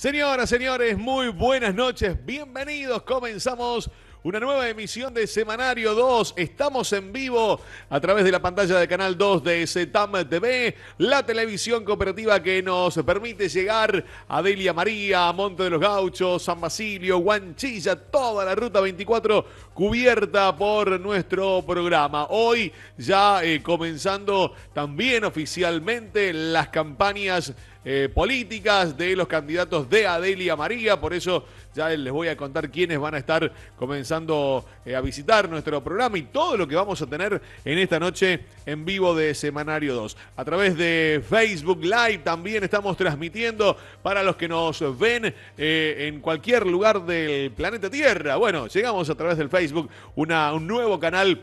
Señoras, señores, muy buenas noches. Bienvenidos. Comenzamos una nueva emisión de Semanario 2. Estamos en vivo a través de la pantalla de Canal 2 de CETAM TV, la televisión cooperativa que nos permite llegar a Delia María, a Monte de los Gauchos, San Basilio, Guanchilla, toda la ruta 24 cubierta por nuestro programa. Hoy ya eh, comenzando también oficialmente las campañas eh, políticas de los candidatos de Adelia María. Por eso ya les voy a contar quiénes van a estar comenzando eh, a visitar nuestro programa y todo lo que vamos a tener en esta noche en vivo de Semanario 2. A través de Facebook Live también estamos transmitiendo para los que nos ven en cualquier lugar del planeta Tierra. Bueno, llegamos a través del Facebook una, un nuevo canal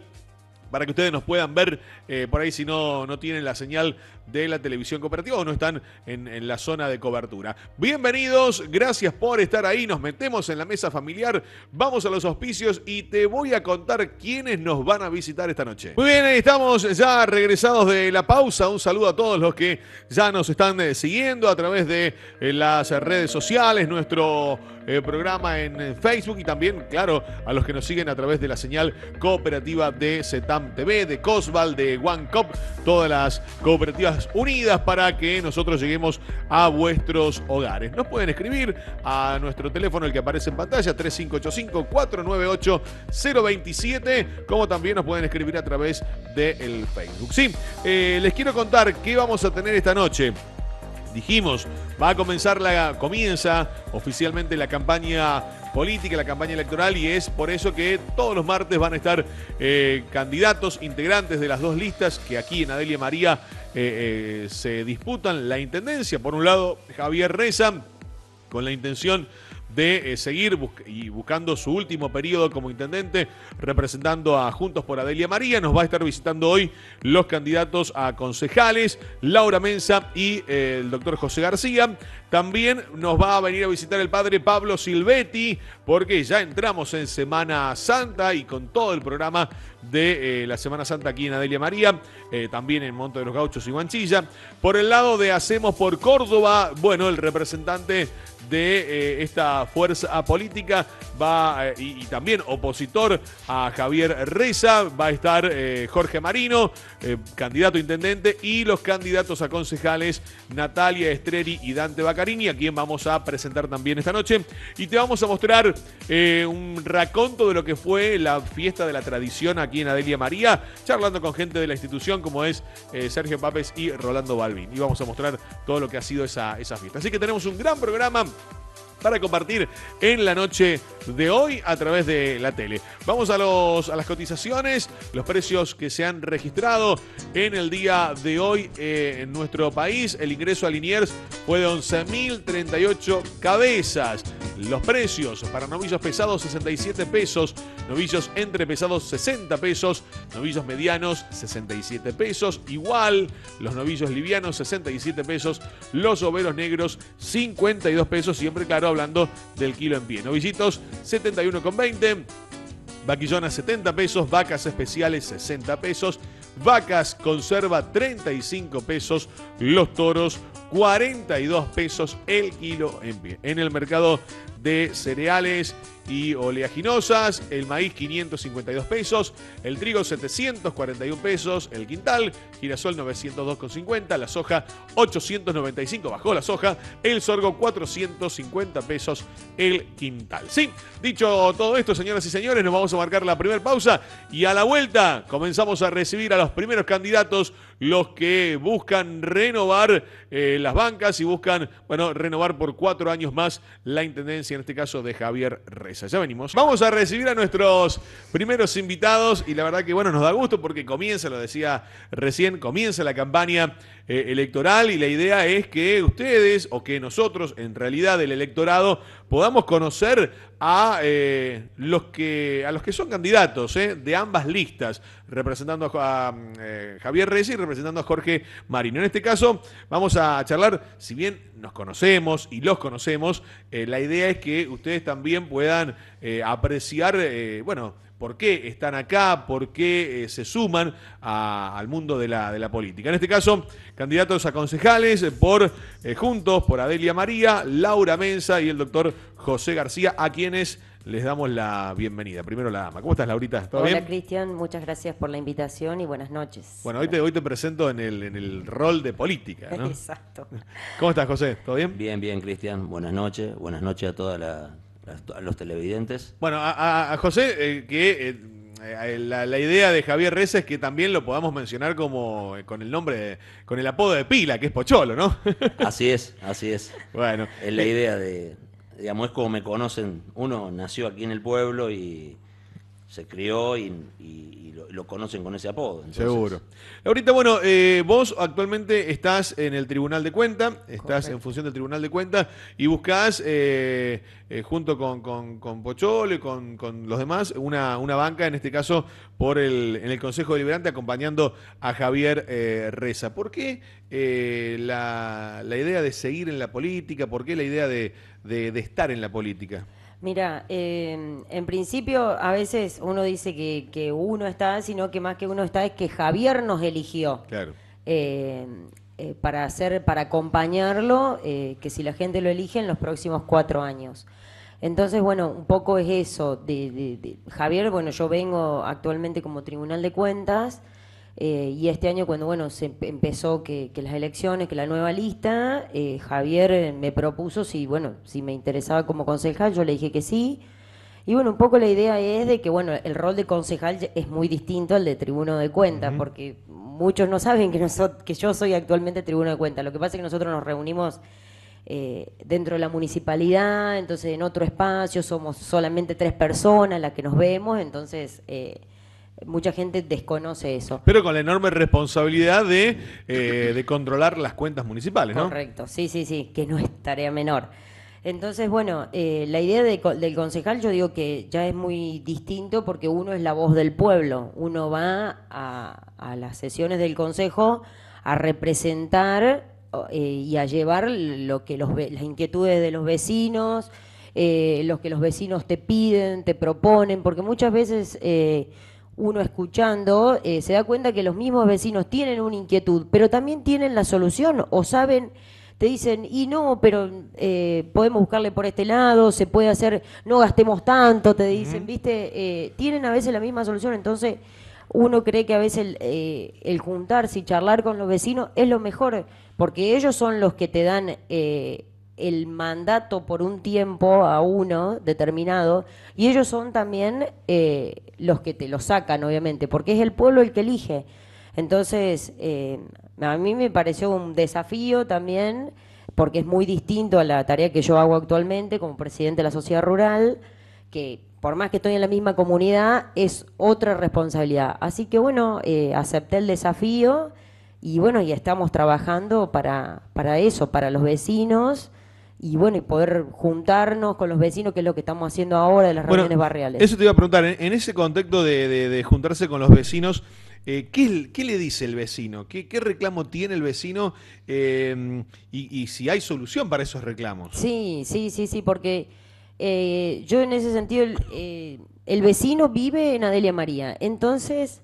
para que ustedes nos puedan ver. Eh, por ahí si no, no tienen la señal de la televisión cooperativa o no están en, la zona de cobertura. Bienvenidos, gracias por estar ahí, nos metemos en la mesa familiar, vamos a los auspicios y te voy a contar quiénes nos van a visitar esta noche. Muy bien, estamos ya regresados de la pausa, un saludo a todos los que ya nos están eh, siguiendo a través de eh, las redes sociales, nuestro eh, programa en Facebook y también, claro, a los que nos siguen a través de la señal cooperativa de CETAM TV, de COSVAL, de OneCop, todas las cooperativas Unidas para que nosotros lleguemos a vuestros hogares. Nos pueden escribir a nuestro teléfono, el que aparece en pantalla, 3585-498-027, como también nos pueden escribir a través del Facebook. Sí, eh, les quiero contar qué vamos a tener esta noche dijimos, va a comenzar la comienza oficialmente la campaña política, la campaña electoral y es por eso que todos los martes van a estar eh, candidatos integrantes de las dos listas que aquí en Adelia María eh, eh, se disputan la intendencia. Por un lado, Javier Reza, con la intención de eh, seguir y buscando su último periodo como intendente, representando a Juntos por Adelia María. Nos va a estar visitando hoy los candidatos a concejales, Laura Mensa y el doctor José García. También nos va a venir a visitar el padre Pablo Silvetti, porque ya entramos en Semana Santa y con todo el programa de eh, la Semana Santa aquí en Adelia María, eh, también en Monte de los Gauchos y Guanchilla. Por el lado de Hacemos por Córdoba, bueno, el representante de eh, esta fuerza política va y, también opositor a Javier Reza, va a estar Jorge Marino, candidato intendente, y los candidatos a concejales Natalia Estreri y Dante Bacarí a quien vamos a presentar también esta noche. Y te vamos a mostrar eh, un raconto de lo que fue la fiesta de la tradición aquí en Adelia María, charlando con gente de la institución como es eh, Sergio Papes y Rolando Balvin. Y vamos a mostrar todo lo que ha sido esa, esa fiesta. Así que tenemos un gran programa para compartir en la noche de hoy a través de la tele. Vamos a, los, las cotizaciones, los precios que se han registrado en el día de hoy eh, en nuestro país. El ingreso a Liniers fue de 11.038 cabezas. Los precios para novillos pesados 67 pesos, novillos entre pesados 60 pesos, novillos medianos 67 pesos, igual los novillos livianos 67 pesos, los overos negros 52 pesos, siempre claro hablando del kilo en pie. Novillitos, 71,20. Vaquillonas 70 pesos, vacas especiales 60 pesos, vacas conserva 35 pesos, los toros 42 pesos el kilo en pie. En el mercado de cereales y oleaginosas, el maíz 552 pesos, el trigo 741 pesos, el quintal, girasol 902,50, la soja 895, bajó la soja, el sorgo 450 pesos el quintal. Sí, dicho todo esto, señoras y señores, nos vamos a marcar la primera pausa y a la vuelta comenzamos a recibir a los primeros candidatos, los que buscan renovar eh, las bancas y buscan, bueno, renovar por cuatro años más la intendencia, en este caso de Javier Reyes. Ya venimos. Vamos a recibir a nuestros primeros invitados y la verdad que bueno, nos da gusto porque comienza, lo decía recién, comienza la campaña eh, electoral y la idea es que ustedes o que nosotros, en realidad el electorado, podamos conocer a, eh, los, que, a los que son candidatos eh, de ambas listas, representando a, a mm, Javier Reyes y representando a Jorge Marino. En este caso vamos a charlar, si bien nos conocemos y los conocemos, la idea es que ustedes también puedan apreciar, bueno, por qué están acá, por qué eh, se suman al mundo de la, de la, política. En este caso, candidatos a concejales por eh, Juntos, por Adelia María, Laura Mensa y el doctor José García, a quienes les damos la bienvenida. Primero la dama. ¿Cómo estás, Laurita? ¿Todo Hola, Cristian. Muchas gracias por la invitación y buenas noches. Bueno, hoy te, hoy te presento en el, en el rol de política, Exacto. ¿Cómo estás, José? ¿Todo bien? Bien, bien, Cristian. Buenas noches. Buenas noches a toda la a los televidentes. Bueno, a, José, eh, que eh, eh, la, idea de Javier Reza es que también lo podamos mencionar como con el nombre, con el apodo de pila, que es Pocholo, ¿no? así es, así es. Bueno. Es la idea de, digamos, es como me conocen. Uno nació aquí en el pueblo y se crió y, lo, conocen con ese apodo. Seguro. Ahorita, bueno, eh, vos actualmente estás en el Tribunal de Cuenta, estás en función del Tribunal de Cuenta y buscás, eh, eh, junto con, con, Pocholo y con, los demás, una, una banca, en este caso, por el, en el Consejo Deliberante, acompañando a Javier Reza. ¿Por qué la, la, idea de seguir en la política? ¿Por qué la idea de estar en la política? Mira, em, en principio a veces uno dice que, uno está, sino que más que uno está es que Javier nos eligió. Em, eh, para hacer, para acompañarlo, eh, que si la gente lo elige en los próximos cuatro años. Entonces, bueno, un poco es eso. de, Javier, bueno, yo vengo actualmente como Tribunal de Cuentas eh, y este año, cuando bueno, se empezó que, las elecciones, que la nueva lista, eh, Javier eh, me propuso si, bueno, si me interesaba como concejal, yo le dije que sí. Y bueno, un poco la idea es de que bueno, el rol de concejal es muy distinto al de tribuno de cuentas, porque muchos no saben que, nosotros, que yo soy actualmente tribuno de cuentas, Lo que pasa es que nosotros nos reunimos dentro de la municipalidad, entonces en otro espacio somos solamente tres personas las que nos vemos, entonces eh, mucha gente desconoce eso. Pero con la enorme responsabilidad eh, de, controlar las cuentas municipales, ¿no? Correcto, sí, sí, sí, que no es tarea menor. Entonces, bueno, eh, la idea del concejal yo digo que ya es muy distinto porque uno es la voz del pueblo, uno va a, las sesiones del consejo a representar eh, y a llevar lo que los, las inquietudes de los vecinos, los que los vecinos te piden, te proponen, porque muchas veces uno escuchando, eh, se da cuenta que los mismos vecinos tienen una inquietud, pero también tienen la solución o saben, te dicen, y no, pero eh, podemos buscarle por este lado, se puede hacer, no gastemos tanto, te dicen, viste, eh, tienen a veces la misma solución, entonces uno cree que a veces el, juntarse y charlar con los vecinos es lo mejor, porque ellos son los que te dan el mandato por un tiempo a uno determinado y ellos son también eh, los que te lo sacan, obviamente, porque es el pueblo el que elige. Entonces, eh, a mí me pareció un desafío también, porque es muy distinto a la tarea que yo hago actualmente como presidente de la sociedad rural, que por más que estoy en la misma comunidad, es otra responsabilidad. Así que bueno, eh, acepté el desafío y bueno, y estamos trabajando para, para eso, para los vecinos y bueno, y poder juntarnos con los vecinos, que es lo que estamos haciendo ahora de las reuniones barriales. Eso te iba a preguntar, en, ese contexto de, juntarse con los vecinos, eh, ¿qué, le dice el vecino? ¿Qué, reclamo tiene el vecino? Eh, y, si hay solución para esos reclamos. Sí, sí, sí, sí, porque eh, yo en ese sentido, el, vecino vive en Adelia María, entonces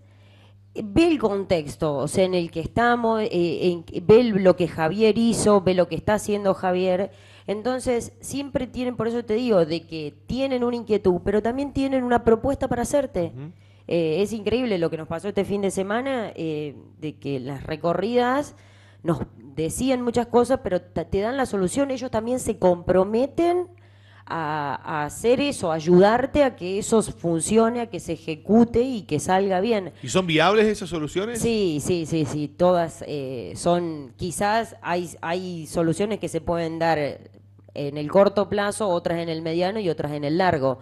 ve el contexto o sea, en el que estamos, ve lo que Javier hizo, ve lo que está haciendo Javier entonces, siempre tienen, por eso te digo, de que tienen una inquietud, pero también tienen una propuesta para hacerte. Eh, es increíble lo que nos pasó este fin de semana, eh, de que las recorridas nos decían muchas cosas, pero te dan la solución, ellos también se comprometen a, hacer eso, ayudarte a que eso funcione, a que se ejecute y que salga bien. ¿Y son viables esas soluciones? Sí, sí, sí, sí, todas eh, son, quizás hay, hay soluciones que se pueden dar en el corto plazo, otras en el mediano y otras en el largo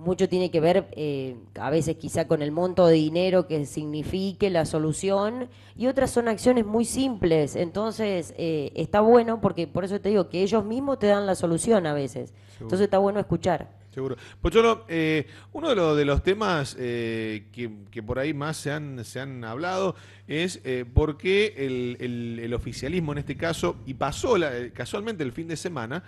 mucho tiene que ver eh, a veces quizá con el monto de dinero que signifique la solución y otras son acciones muy simples. Entonces eh, está bueno porque por eso te digo que ellos mismos te dan la solución a veces. Entonces está bueno escuchar. Seguro. Pocholo, eh, uno de, los, temas eh, que, por ahí más se han, se han hablado es eh, por qué el, oficialismo en este caso, y pasó eh, casualmente el fin de semana,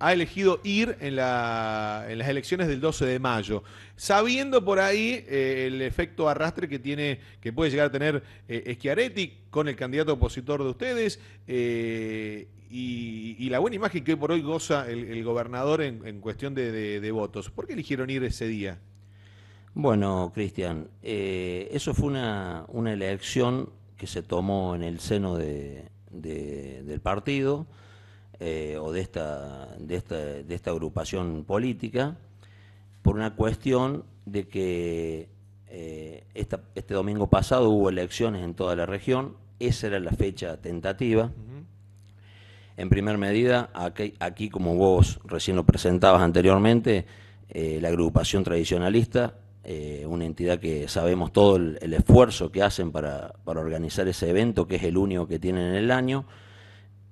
ha elegido ir en, las elecciones del 12 de mayo, sabiendo por ahí el efecto arrastre que, tiene, que puede llegar a tener Schiaretti con el candidato opositor de ustedes y, la buena imagen que por hoy goza el, gobernador en, cuestión de, votos. ¿Por qué eligieron ir ese día? Bueno, Cristian, eh, eso fue una, elección que se tomó en el seno del partido eh, o de esta, de, esta, agrupación política por una cuestión de que eh, esta, este domingo pasado hubo elecciones en toda la región, esa era la fecha tentativa. En primer medida, aquí, como vos recién lo presentabas anteriormente, eh, la agrupación tradicionalista, eh, una entidad que sabemos todo el, esfuerzo que hacen para, organizar ese evento, que es el único que tienen en el año.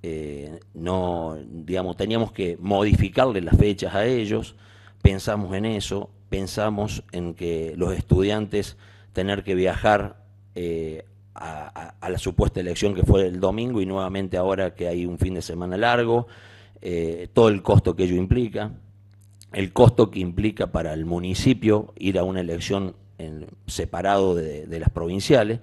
Eh, no, digamos, teníamos que modificarle las fechas a ellos, pensamos en eso, pensamos en que los estudiantes tener que viajar eh, a, la supuesta elección que fue el domingo y nuevamente ahora que hay un fin de semana largo, eh, todo el costo que ello implica, el costo que implica para el municipio ir a una elección en, separado de, las provinciales,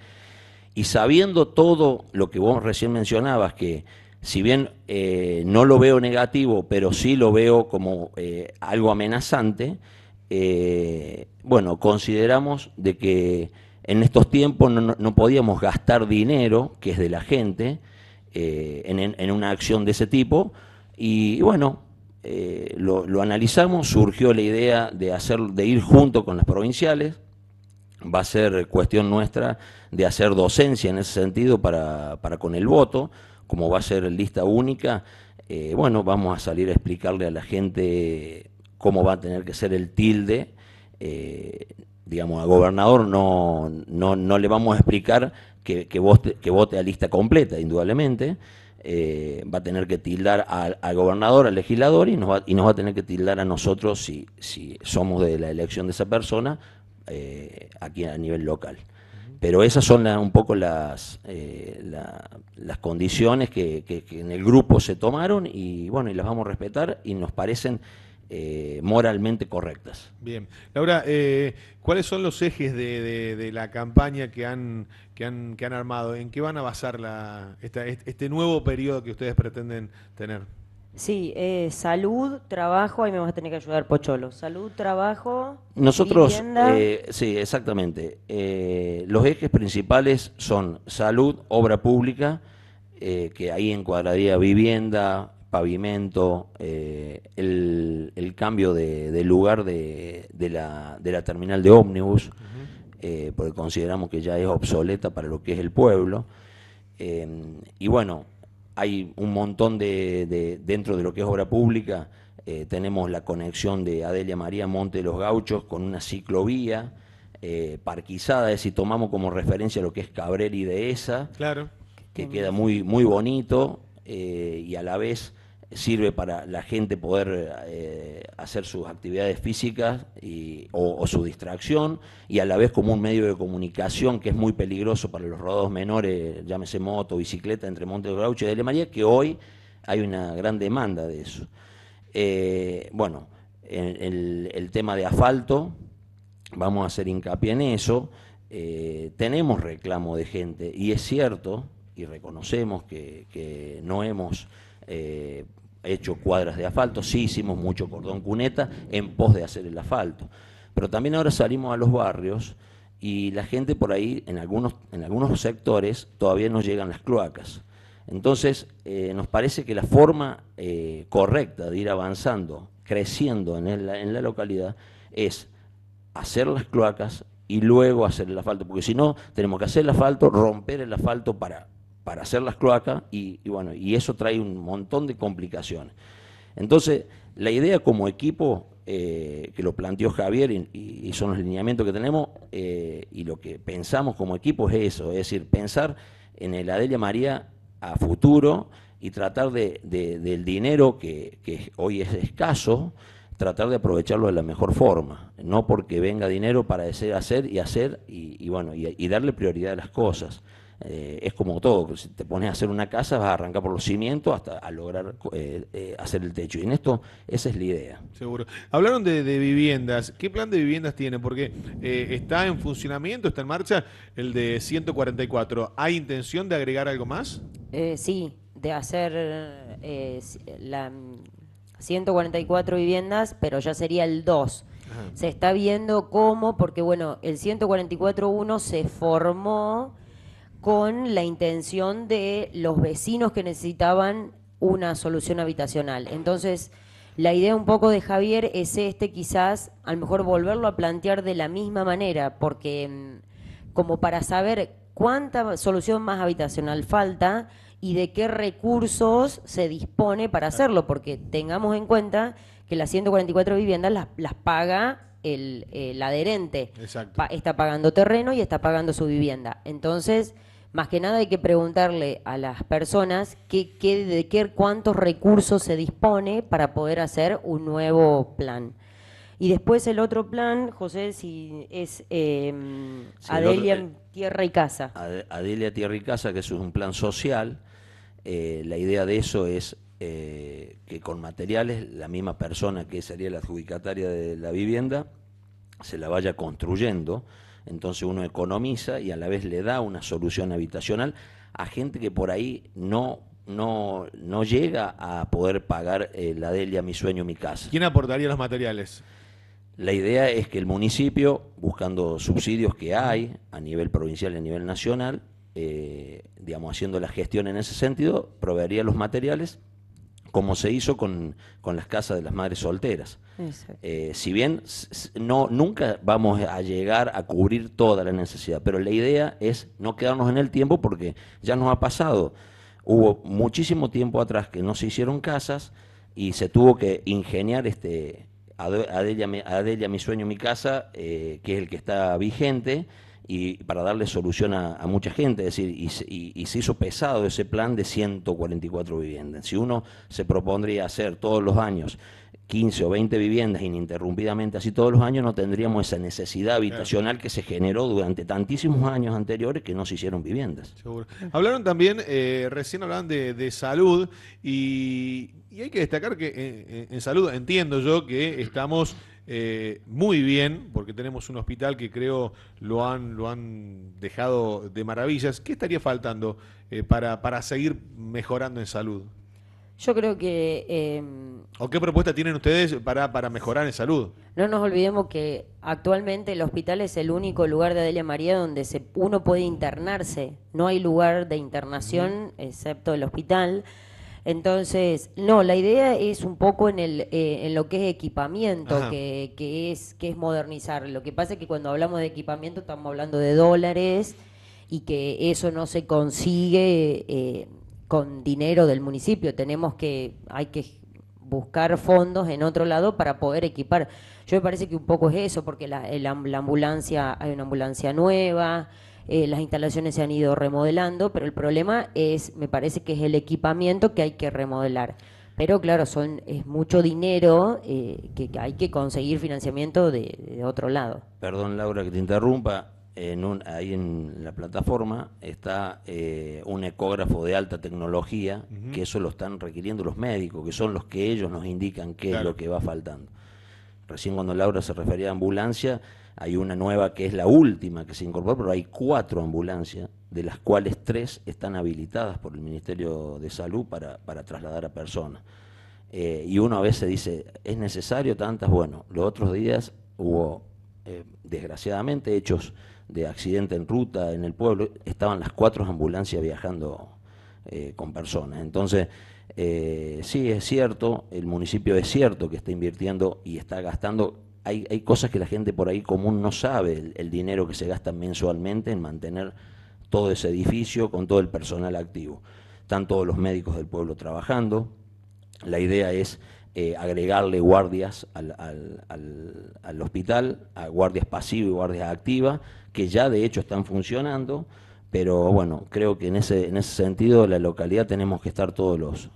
y sabiendo todo lo que vos recién mencionabas, que si bien eh, no lo veo negativo, pero sí lo veo como eh, algo amenazante, bueno, consideramos de que en estos tiempos no, podíamos gastar dinero, que es de la gente, eh, en, una acción de ese tipo. Y, bueno, eh, lo, analizamos, surgió la idea de, hacer, de ir junto con las provinciales. Va a ser cuestión nuestra de hacer docencia en ese sentido para, con el voto, como va a ser lista única. Eh, bueno, vamos a salir a explicarle a la gente cómo va a tener que ser el tilde digamos, al gobernador no, no, le vamos a explicar que, que, vote, que vote a lista completa, indudablemente. Eh, va a tener que tildar al, gobernador, al legislador, y nos, va, a tener que tildar a nosotros si, somos de la elección de esa persona eh, aquí a nivel local. Pero esas son un poco las, eh, las condiciones que, que en el grupo se tomaron y bueno, y las vamos a respetar y nos parecen eh, moralmente correctas. Bien. Laura, eh, ¿cuáles son los ejes de, la campaña que han, que han, que, han, armado? ¿En qué van a basar la, este nuevo periodo que ustedes pretenden tener? Sí, eh, salud, trabajo, ahí me vas a tener que ayudar, Pocholo. Salud, trabajo. Nosotros, vivienda. sí, exactamente. los ejes principales son salud, obra pública, que ahí encuadraría vivienda, pavimento, eh, el, cambio de, lugar de, la, terminal de ómnibus, eh, porque consideramos que ya es obsoleta para lo que es el pueblo. Eh, y bueno, hay un montón de, dentro de lo que es obra pública, tenemos la conexión de Adelia María Monte de los Gauchos con una ciclovía. parquizada, es si tomamos como referencia lo que es Cabrera y Dehesa, que queda muy, muy bonito y a la vez sirve para la gente poder eh, hacer sus actividades físicas o, su distracción y a la vez como un medio de comunicación que es muy peligroso para los rodados menores, llámese moto, bicicleta, entre Monte Gaucho y Dele María, que hoy hay una gran demanda de eso. Eh, bueno, el, tema de asfalto, vamos a hacer hincapié en eso, eh, tenemos reclamo de gente y es cierto y reconocemos que no hemos eh, hecho cuadras de asfalto, sí hicimos mucho cordón cuneta en pos de hacer el asfalto. Pero también ahora salimos a los barrios y la gente por ahí, en algunos, en algunos sectores, todavía no llegan las cloacas. Entonces, eh, nos parece que la forma eh, correcta de ir avanzando, creciendo en, en la localidad, es hacer las cloacas y luego hacer el asfalto, porque si no, tenemos que hacer el asfalto, romper el asfalto para para hacer las cloacas y, bueno, y eso trae un montón de complicaciones. Entonces, la idea como equipo eh, que lo planteó Javier y, son los lineamientos que tenemos eh, y lo que pensamos como equipo es eso, es decir, pensar en el Adelia María a futuro y tratar de, del dinero que, hoy es escaso, tratar de aprovecharlo de la mejor forma, no porque venga dinero para hacer, hacer y hacer y, bueno, y darle prioridad a las cosas. Eh, es como todo, si te pones a hacer una casa vas a arrancar por los cimientos hasta a lograr eh, eh, hacer el techo. Y en esto esa es la idea. Seguro. Hablaron de, viviendas. ¿Qué plan de viviendas tiene? Porque está en funcionamiento, está en marcha el de 144. ¿Hay intención de agregar algo más? sí, de hacer la 144 mm, viviendas, pero ya sería el 2. Se está viendo cómo, porque bueno, el 144.1 se formó con la intención de los vecinos que necesitaban una solución habitacional. Entonces, la idea un poco de Javier es este, quizás, a lo mejor volverlo a plantear de la misma manera, porque mm, como para saber cuánta solución más habitacional falta y de qué recursos se dispone para hacerlo, porque tengamos en cuenta que las 144 viviendas las, las paga el, adherente. está pagando terreno y está pagando su vivienda. Entonces, más que nada hay que preguntarle a las personas qué, de qué, cuántos recursos se dispone para poder hacer un nuevo plan. Y después el otro plan, José, si es em, Adelia eh, Tierra y Casa. Adelia Tierra y Casa, que es un plan social. Eh, la idea de eso es eh, que con materiales la misma persona que sería la adjudicataria de la vivienda se la vaya construyendo entonces uno economiza y a la vez le da una solución habitacional a gente que por ahí no, no, llega a poder pagar eh, la Delia, mi sueño, mi casa. ¿Quién aportaría los materiales? La idea es que el municipio, buscando subsidios que hay a nivel provincial y a nivel nacional, eh, digamos, haciendo la gestión en ese sentido, proveería los materiales como se hizo con, las casas de las madres solteras. Eh, si bien no, nunca vamos a llegar a cubrir toda la necesidad, pero la idea es no quedarnos en el tiempo porque ya nos ha pasado. Hubo muchísimo tiempo atrás que no se hicieron casas y se tuvo que ingeniar este Adelia, Mi Sueño, Mi Casa, eh, que es el que está vigente y para darle solución a, mucha gente, es decir, y, se hizo pesado ese plan de 144 viviendas. Si uno se propondría hacer todos los años 15 o 20 viviendas ininterrumpidamente, así todos los años, no tendríamos esa necesidad habitacional que se generó durante tantísimos años anteriores que no se hicieron viviendas. Hablaron también, eh, recién hablaban de, salud y, y, hay que destacar que eh, eh, en salud entiendo yo que estamos eh, muy bien, porque tenemos un hospital que creo lo han, lo han dejado de maravillas. ¿Qué estaría faltando eh, para, seguir mejorando en salud? Yo creo que... Em, ¿O qué propuesta tienen ustedes para, para mejorar en salud? No nos olvidemos que actualmente el hospital es el único lugar de Adelia María donde se, uno puede internarse. No hay lugar de internación excepto el hospital. Entonces, no, la idea es un poco en, eh, en lo que es equipamiento, que, es, que es modernizar. Lo que pasa es que cuando hablamos de equipamiento estamos hablando de dólares y que eso no se consigue eh, con dinero del municipio. Tenemos que, hay que buscar fondos en otro lado para poder equipar. Yo me parece que un poco es eso, porque la, la ambulancia, hay una ambulancia nueva, eh, las instalaciones se han ido remodelando, pero el problema es, me parece que es el equipamiento que hay que remodelar. Pero claro, son, es mucho dinero eh, que, hay que conseguir financiamiento de, otro lado. Perdón, Laura, que te interrumpa. En un, ahí en la plataforma está eh, un ecógrafo de alta tecnología, que eso lo están requiriendo los médicos, que son los que ellos nos indican qué es lo que va faltando. Recién cuando Laura se refería a ambulancia, hay una nueva que es la última que se incorporó, pero hay cuatro ambulancias, de las cuales tres están habilitadas por el Ministerio de Salud para, trasladar a personas. Eh, y uno a veces dice, ¿es necesario tantas? Bueno, los otros días hubo, eh, desgraciadamente, hechos de accidente en ruta en el pueblo, estaban las cuatro ambulancias viajando eh, con personas. Entonces, sí, es cierto, el municipio es cierto que está invirtiendo y está gastando hay, cosas que la gente por ahí común no sabe, el, dinero que se gasta mensualmente en mantener todo ese edificio con todo el personal activo. Están todos los médicos del pueblo trabajando. La idea es eh, agregarle guardias al, hospital, a guardias pasivas y guardias activas, que ya de hecho están funcionando, pero bueno, creo que en ese, en ese sentido la localidad tenemos que estar todos los,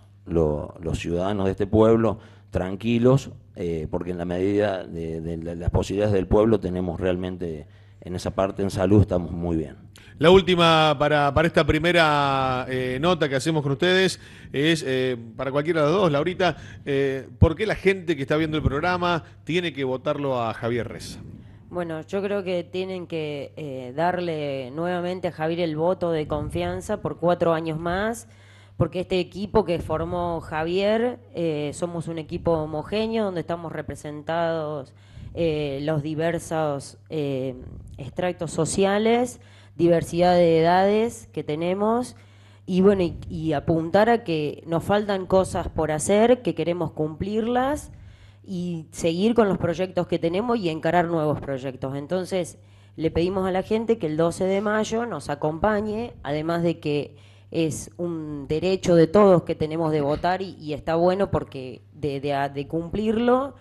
los ciudadanos de este pueblo tranquilos, eh, porque en la medida de, las posibilidades del pueblo tenemos realmente, en esa parte, en salud estamos muy bien. La última para, esta primera eh, nota que hacemos con ustedes es eh, para cualquiera de los dos, Laurita, ¿por qué la gente que está viendo el programa tiene que votarlo a Javier Reza? Bueno, yo creo que tienen que darle nuevamente a Javier el voto de confianza por cuatro años más porque este equipo que formó Javier, eh, somos un equipo homogéneo donde estamos representados eh, los diversos extractos eh, sociales, diversidad de edades que tenemos. Y bueno, y apuntar a que nos faltan cosas por hacer, que queremos cumplirlas y seguir con los proyectos que tenemos y encarar nuevos proyectos. Entonces, le pedimos a la gente que el 12 de mayo nos acompañe, además de que es un derecho de todos que tenemos de votar y, está bueno porque de, de cumplirlo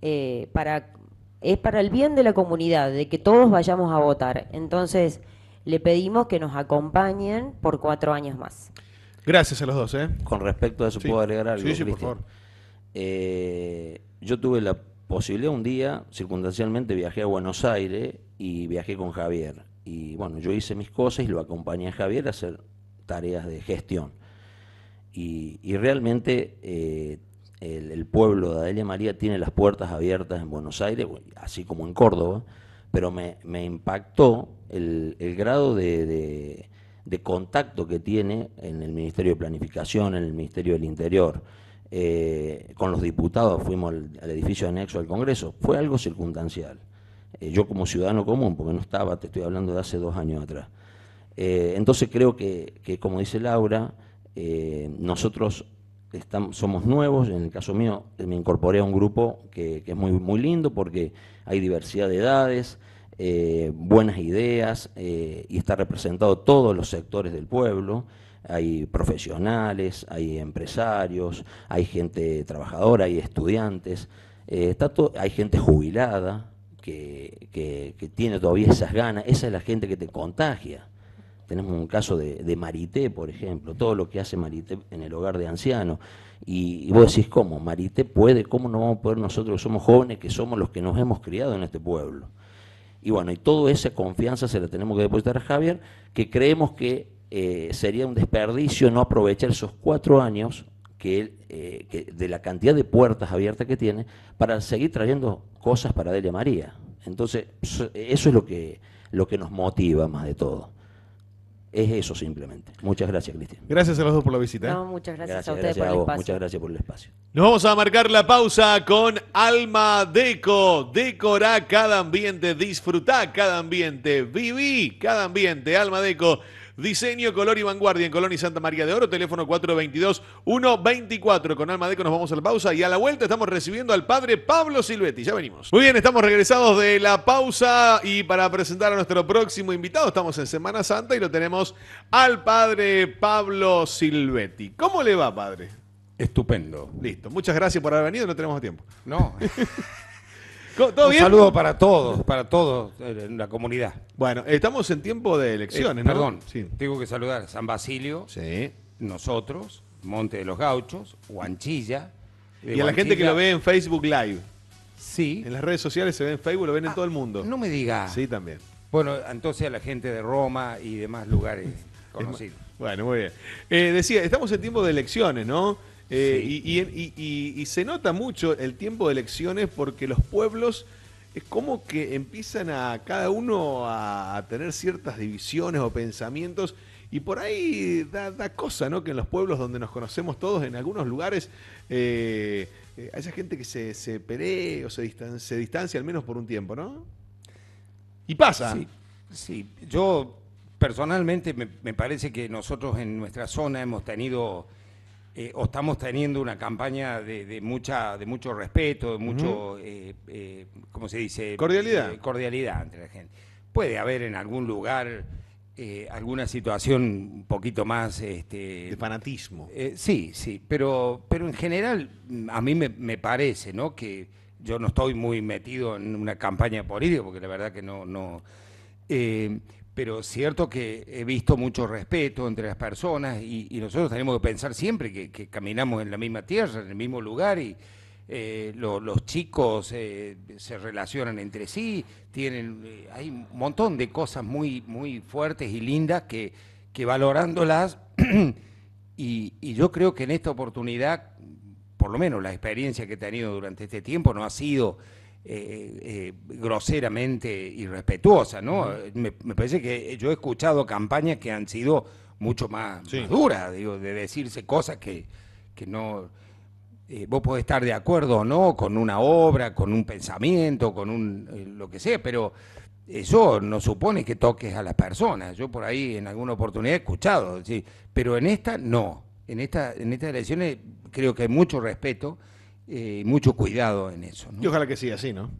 eh, para, es para el bien de la comunidad, de que todos vayamos a votar. Entonces, le pedimos que nos acompañen por cuatro años más. Gracias a los dos. ¿eh? Con respecto a eso, ¿puedo agregar algo? Eh, yo tuve la posibilidad un día, circunstancialmente, viajé a Buenos Aires y viajé con Javier. Y bueno, yo hice mis cosas y lo acompañé a Javier a hacer tareas de gestión. Y, realmente eh, el, pueblo de Adelia María tiene las puertas abiertas en Buenos Aires, así como en Córdoba, pero me, impactó el, grado de, contacto que tiene en el Ministerio de Planificación, en el Ministerio del Interior. Eh, con los diputados fuimos al, edificio anexo al Congreso. Fue algo circunstancial. Eh, yo como ciudadano común, porque no estaba, te estoy hablando de hace dos años atrás. Eh, entonces creo que, como dice Laura, eh, nosotros somos nuevos, en el caso mío eh, me incorporé a un grupo que, es muy, muy lindo porque hay diversidad de edades, buenas ideas y está representado todos los sectores del pueblo. Hay profesionales, hay empresarios, hay gente trabajadora, hay estudiantes, hay gente jubilada que, que tiene todavía esas ganas, esa es la gente que te contagia. Tenemos un caso de, de, Marité, por ejemplo, todo lo que hace Marité en el hogar de ancianos. Y, vos decís, ¿cómo? Marité puede, ¿cómo no vamos a poder nosotros que somos jóvenes, que somos los que nos hemos criado en este pueblo? Y bueno, y toda esa confianza se la tenemos que depositar a Javier, que creemos que eh, sería un desperdicio no aprovechar esos cuatro años eh, que, de la cantidad de puertas abiertas que tiene para seguir trayendo cosas para Delia María. Entonces, eso es lo que, lo que nos motiva más de todo. Es eso simplemente. Muchas gracias, Cristian. Gracias a los dos por la visita. ¿eh? No, muchas gracias, a ustedes por el espacio. Muchas gracias por el espacio. Nos vamos a marcar la pausa con Alma Deco. decora cada ambiente, disfrutá cada ambiente, viví cada ambiente. Alma Deco Diseño, color y vanguardia en Colón y Santa María de Oro, teléfono 422-124. Con Alma Deco nos vamos a la pausa y a la vuelta estamos recibiendo al padre Pablo Silvetti. Ya venimos. Muy bien, estamos regresados de la pausa y para presentar a nuestro próximo invitado, estamos en Semana Santa y lo tenemos al padre Pablo Silvetti. ¿Cómo le va, padre? Estupendo. Listo, muchas gracias por haber venido, no tenemos tiempo. No. Un saludo para todos, para todos eh, en la comunidad. Bueno, estamos en tiempo de elecciones, eh, ¿no? Perdón, sí. tengo que saludar a San Basilio, nosotros, Monte de los Gauchos, Huanchilla. Y a la gente que lo ve en Facebook Live. Sí. En las redes sociales se ve en Facebook, lo ven en ah, todo el mundo. No me diga. Sí, también. Bueno, entonces a la gente de Roma y demás lugares conocidos. Bueno, muy bien. Eh, decía, estamos en tiempo de elecciones, ¿no? Eh, y, se nota mucho el tiempo de elecciones porque los pueblos es como que empiezan a cada uno a, tener ciertas divisiones o pensamientos y por ahí da, cosa, ¿no? Que en los pueblos donde nos conocemos todos, en algunos lugares, eh, eh, hay gente que se, se o se distancia, se distancia al menos por un tiempo, ¿no? Y pasa. Sí, yo personalmente me, me parece que nosotros en nuestra zona hemos tenido eh, o estamos teniendo una campaña de, mucha, de mucho respeto, de mucho, eh, eh, ¿cómo se dice? Cordialidad. cordialidad entre la gente. Puede haber en algún lugar alguna situación un poquito más... Este, de fanatismo. sí, sí, pero, pero en general a mí me, parece ¿no? que yo no estoy muy metido en una campaña política, porque la verdad que no pero cierto que he visto mucho respeto entre las personas y, nosotros tenemos que pensar siempre que, caminamos en la misma tierra, en el mismo lugar y eh, los chicos eh, se relacionan entre sí, tienen, eh, hay un montón de cosas muy, muy fuertes y lindas que, que valorándolas y yo creo que en esta oportunidad, por lo menos la experiencia que he tenido durante este tiempo no ha sido eh, eh, groseramente irrespetuosa, ¿no? Eh, me, parece que yo he escuchado campañas que han sido mucho más, duras, digo, de decirse cosas que, no... Eh, vos podés estar de acuerdo o no con una obra, con un pensamiento, con un lo que sea, pero eso no supone que toques a las personas. Yo por ahí en alguna oportunidad he escuchado, ¿sí? pero en esta no. En, esta, en estas elecciones creo que hay mucho respeto eh, mucho cuidado en eso. Y ojalá que sea así, ¿no?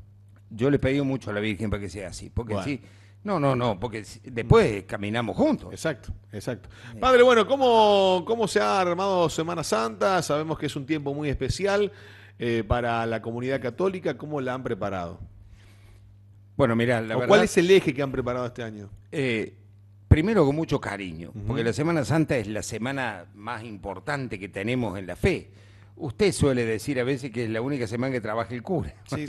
Yo le he pedido mucho a la Virgen para que sea así, porque No, no, no, porque después caminamos juntos. Exacto, exacto. Eh. Padre, bueno, ¿cómo, ¿cómo se ha armado Semana Santa? Sabemos que es un tiempo muy especial eh, para la comunidad católica. ¿Cómo la han preparado? Bueno, mira, la verdad, ¿Cuál es el eje que han preparado este año? primero con mucho cariño, porque la Semana Santa es la semana más importante que tenemos en la fe. Usted suele decir a veces que es la única semana que trabaja el cura. Sí.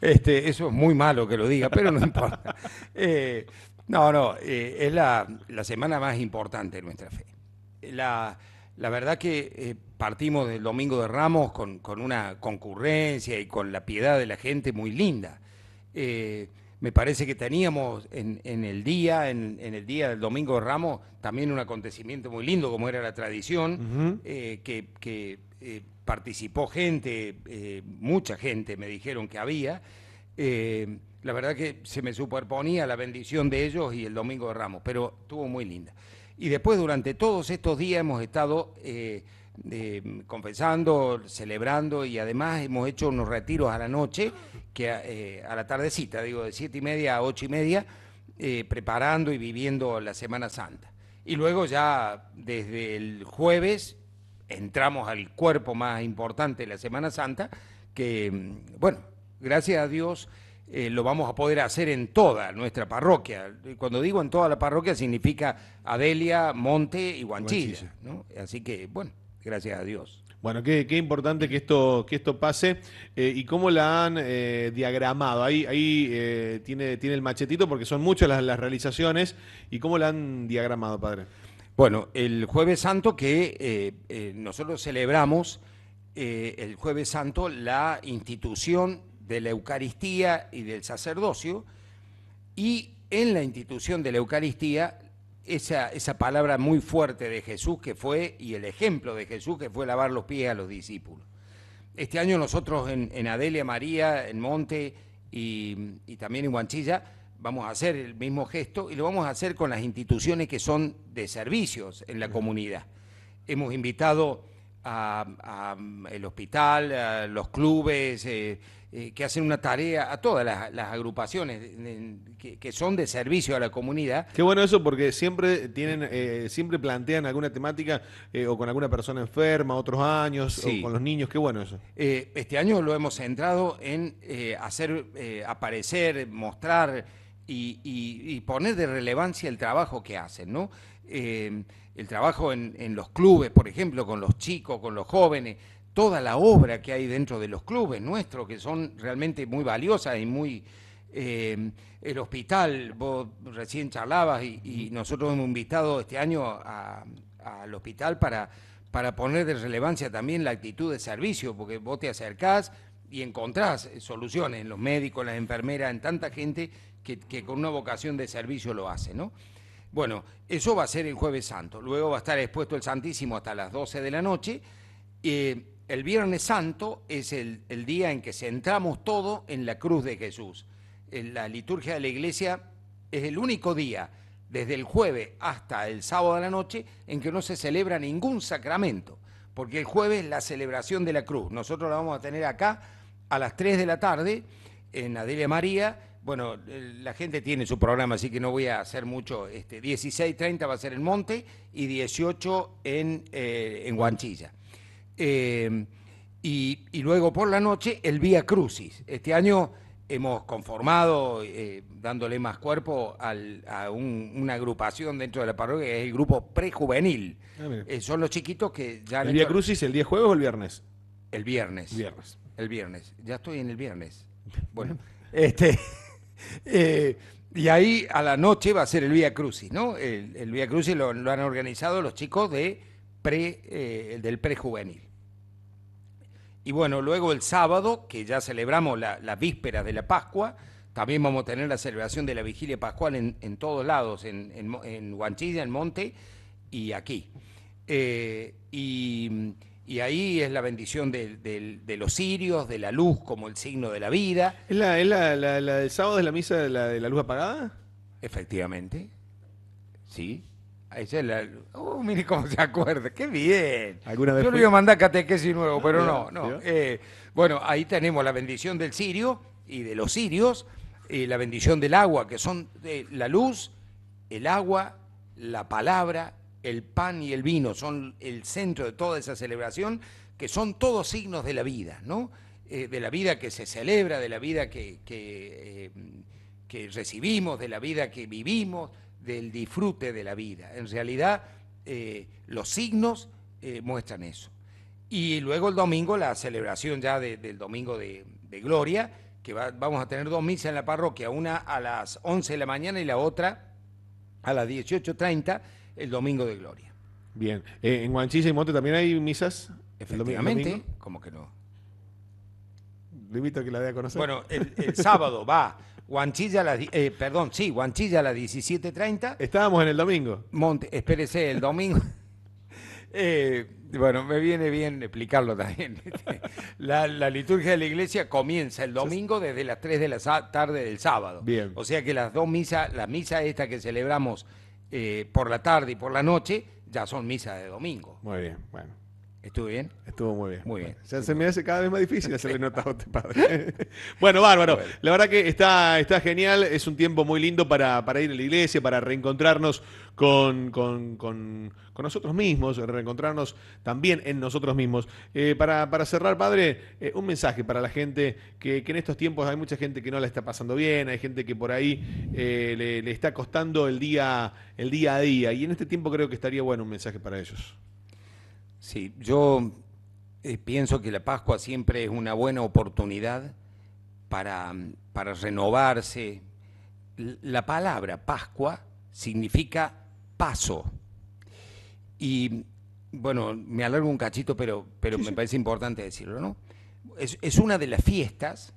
Este, eso es muy malo que lo diga, pero no importa. Eh, no, no, eh, es la, semana más importante de nuestra fe. La, verdad que eh, partimos del Domingo de Ramos con, una concurrencia y con la piedad de la gente muy linda. me parece que teníamos en, el día, en, el día del Domingo de Ramos, también un acontecimiento muy lindo, como era la tradición, que, que eh, participó gente, eh, mucha gente me dijeron que había. Eh, la verdad que se me superponía la bendición de ellos y el Domingo de Ramos, pero estuvo muy linda. Y después durante todos estos días hemos estado confesando, celebrando y además hemos hecho unos retiros a la noche, que a, a la tardecita, digo, de siete y media a ocho y media, preparando y viviendo la Semana Santa. Y luego ya desde el jueves entramos al cuerpo más importante de la Semana Santa, que, mm, bueno, gracias a Dios eh, lo vamos a poder hacer en toda nuestra parroquia. Cuando digo en toda la parroquia significa Adelia, Monte y Guanchilla. Así que, bueno, gracias a Dios. Bueno, qué, importante que esto, que esto pase eh, y cómo la han eh, diagramado. Ahí, ahí tiene, tiene el machetito porque son muchas las, las realizaciones y cómo la han diagramado, padre. Bueno, el Jueves Santo que eh, eh, nosotros celebramos, eh, el Jueves Santo, la institución de la Eucaristía y del sacerdocio, y en la institución de la Eucaristía, esa, palabra muy fuerte de Jesús que fue, y el ejemplo de Jesús que fue lavar los pies a los discípulos. Este año nosotros en, Adelia María, en Monte y, y también en Huanchilla vamos a hacer el mismo gesto y lo vamos a hacer con las instituciones que son de servicios en la comunidad. Hemos invitado al hospital, a los clubes, eh, eh, que hacen una tarea, a todas las, agrupaciones que, son de servicio a la comunidad. Qué bueno eso porque siempre tienen, eh, siempre plantean alguna temática o con alguna persona enferma, otros años, o con los niños, qué bueno eso. este año lo hemos centrado en hacer aparecer, mostrar y, poner de relevancia el trabajo que hacen, ¿no? Em, el trabajo en, los clubes, por ejemplo, con los chicos, con los jóvenes, toda la obra que hay dentro de los clubes nuestros, que son realmente muy valiosas y muy... Em, el hospital, vos recién charlabas y, nosotros hemos invitado este año al hospital para, poner de relevancia también la actitud de servicio, porque vos te acercás y encontrás soluciones en los médicos, las enfermeras, en tanta gente que, con una vocación de servicio lo hace, ¿no? Bueno, eso va a ser el jueves santo. Luego va a estar expuesto el Santísimo hasta las 12 de la noche. y eh, el Viernes Santo es el, día en que centramos todo en la cruz de Jesús. la liturgia de la iglesia es el único día, desde el jueves hasta el sábado de la noche, en que no se celebra ningún sacramento, porque el jueves es la celebración de la cruz. Nosotros la vamos a tener acá a las 3 de la tarde en Adelia María bueno, eh, la gente tiene su programa, así que no voy a hacer mucho. Este, 16.30 va a ser en Monte y 18 en, eh, en Guanchilla. Eh, y, luego por la noche el Vía Crucis. Este año hemos conformado, dándole más cuerpo a una agrupación dentro de la parroquia, que es el grupo prejuvenil. Ah, son los chiquitos que ya... ¿El Vía Crucis el día jueves o el viernes? El viernes. Viernes. El viernes. Ya estoy en el viernes. Bueno, este... Eh, y ahí a la noche va a ser el Vía Crucis, ¿no? El, Vía Crucis lo, han organizado los chicos de pre, eh, del prejuvenil. Y bueno, luego el sábado, que ya celebramos las vísperas de la Pascua, también vamos a tener la celebración de la vigilia pascual en, todos lados, en, en, en Guanchilla, en Monte y aquí. Eh, y y ahí es la bendición de, los sirios, de la luz como el signo de la vida. ¿Es la, del sábado de la misa de la, luz apagada? Efectivamente. Sí. Ahí es la. Uh, mire cómo se acuerda. ¡Qué bien! ¿Alguna vez Yo le voy a mandar catequesis nuevo, ah, pero no, no. Eh, bueno, ahí tenemos la bendición del sirio y de los sirios, la bendición del agua, que son eh, la luz, el agua, la palabra el pan y el vino son el centro de toda esa celebración, que son todos signos de la vida, ¿no? Eh, de la vida que se celebra, de la vida que, eh, que, recibimos, de la vida que vivimos, del disfrute de la vida. En realidad, eh, los signos muestran eso. Y luego el domingo, la celebración ya del domingo de, gloria, que vamos a tener dos misas en la parroquia, una a las 11 de la mañana y la otra a las 18.30 el Domingo de Gloria. Bien. Eh, ¿En Guanchilla y Monte también hay misas? Efectivamente, como que no. Le invito a que la dé a conocer. Bueno, el, sábado va Guanchilla a las, eh, perdón, sí, Guanchilla a las 17.30. Estábamos en el domingo. Monte, espérese, el domingo. Eh, bueno, me viene bien explicarlo también. la, la, liturgia de la iglesia comienza el domingo desde las 3 de la tarde del sábado. Bien. O sea que las dos misas, la misa esta que celebramos eh, por la tarde y por la noche ya son misas de domingo. Muy bien, bueno. ¿Estuvo bien? Estuvo muy bien. Muy bien. se me hace cada vez más difícil hacerle notas a este padre. bueno, bárbaro. La verdad que está, está genial. Es un tiempo muy lindo para, para ir a la iglesia, para reencontrarnos con, con, nosotros mismos, reencontrarnos también en nosotros mismos. Eh, para, para, cerrar, padre, eh, un mensaje para la gente que, en estos tiempos hay mucha gente que no la está pasando bien, hay gente que por ahí eh, le, le, está costando el día, el día a día. Y en este tiempo creo que estaría bueno un mensaje para ellos. Sí, yo eh, pienso que la Pascua siempre es una buena oportunidad para, renovarse. La palabra Pascua significa paso. Y bueno, me alargo un cachito, pero, me parece importante decirlo, ¿no? Es, una de las fiestas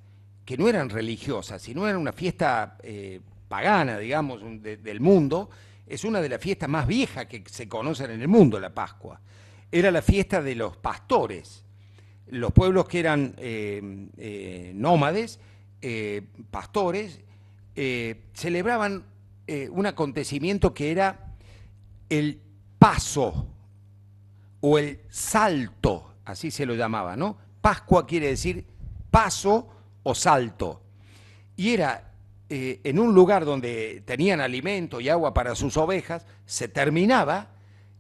que no eran religiosas, sino era una fiesta eh, pagana, digamos, del mundo. Es una de las fiestas más viejas que se conocen en el mundo, la Pascua era la fiesta de los pastores. Los pueblos que eran eh, eh, nómades, eh, pastores, celebraban un acontecimiento que era el paso o el salto, así se lo llamaba, ¿no? Pascua quiere decir paso o salto. Y era en un lugar donde tenían alimento y agua para sus ovejas, se terminaba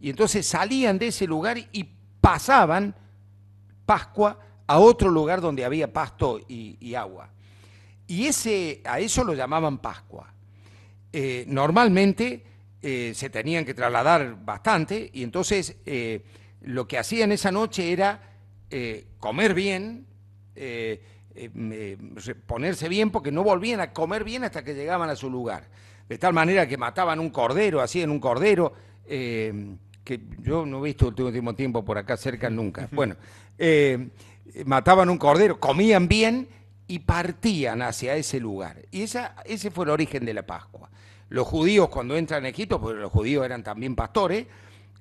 y entonces salían de ese lugar y pasaban Pascua a otro lugar donde había pasto y, agua. Y ese, a eso lo llamaban Pascua. Eh, normalmente eh, se tenían que trasladar bastante y entonces eh, lo que hacían esa noche era comer bien, ponerse bien, porque no volvían a comer bien hasta que llegaban a su lugar. De tal manera que mataban un cordero, hacían un cordero que yo no he visto el último tiempo por acá cerca nunca. Bueno, eh, mataban un cordero, comían bien y partían hacia ese lugar. Y esa, ese fue el origen de la Pascua. Los judíos cuando entran a Egipto, porque los judíos eran también pastores,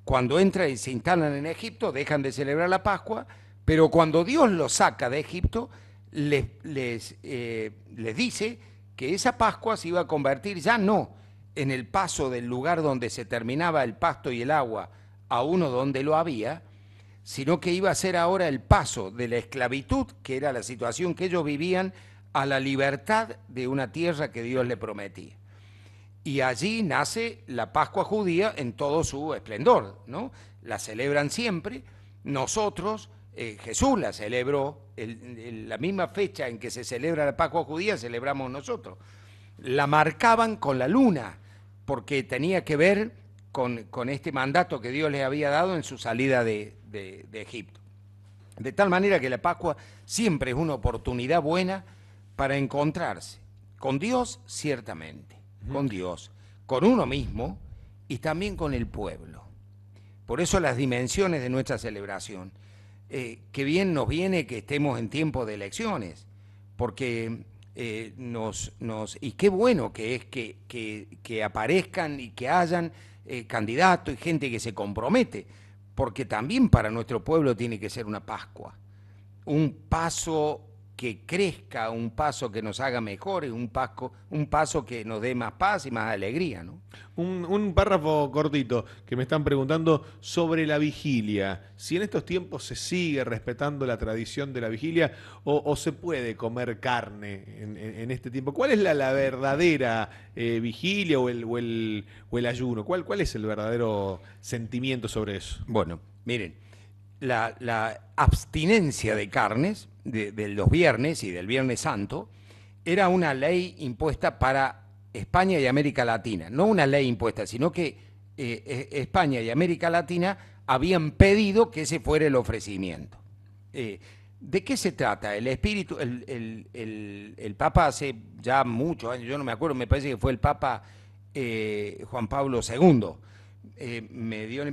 cuando entran y se instalan en Egipto, dejan de celebrar la Pascua, pero cuando Dios los saca de Egipto, les, les, eh, les dice que esa Pascua se iba a convertir ya no en el paso del lugar donde se terminaba el pasto y el agua a uno donde lo había, sino que iba a ser ahora el paso de la esclavitud, que era la situación que ellos vivían, a la libertad de una tierra que Dios le prometía. Y allí nace la Pascua judía en todo su esplendor, ¿no? La celebran siempre, nosotros, eh, Jesús la celebró, en la misma fecha en que se celebra la Pascua judía celebramos nosotros. La marcaban con la luna, porque tenía que ver con, este mandato que Dios les había dado en su salida de, Egipto. De tal manera que la Pascua siempre es una oportunidad buena para encontrarse con Dios, ciertamente, con Dios, con uno mismo y también con el pueblo. Por eso las dimensiones de nuestra celebración. Eh, qué bien nos viene que estemos en tiempo de elecciones, porque eh, nos, nos, y qué bueno que es que, que, que aparezcan y que hayan eh, candidato y gente que se compromete, porque también para nuestro pueblo tiene que ser una Pascua, un paso que crezca, un paso que nos haga mejor, un, paso, un paso que nos dé más paz y más alegría. ¿no? Un, párrafo cortito que me están preguntando sobre la vigilia. Si en estos tiempos se sigue respetando la tradición de la vigilia o, se puede comer carne en, este tiempo. ¿Cuál es la, verdadera eh, vigilia o el, o el, ayuno? ¿Cuál, ¿Cuál es el verdadero sentimiento sobre eso? Bueno, miren, la abstinencia de carnes de, los viernes y del Viernes Santo era una ley impuesta para España y América Latina. No una ley impuesta, sino que eh, e, España y América Latina habían pedido que ese fuera el ofrecimiento. Eh, ¿De qué se trata? El espíritu, el, Papa hace ya muchos años, yo no me acuerdo, me parece que fue el Papa eh, Juan Pablo II, me dio,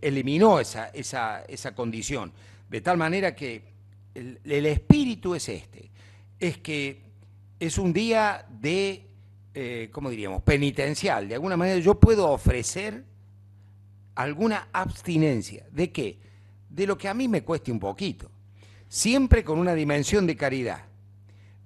eliminó esa, esa condición, de tal manera que el, espíritu es este, es que es un día de, eh, ¿cómo diríamos?, penitencial. De alguna manera yo puedo ofrecer alguna abstinencia. ¿De qué? De lo que a mí me cueste un poquito. Siempre con una dimensión de caridad.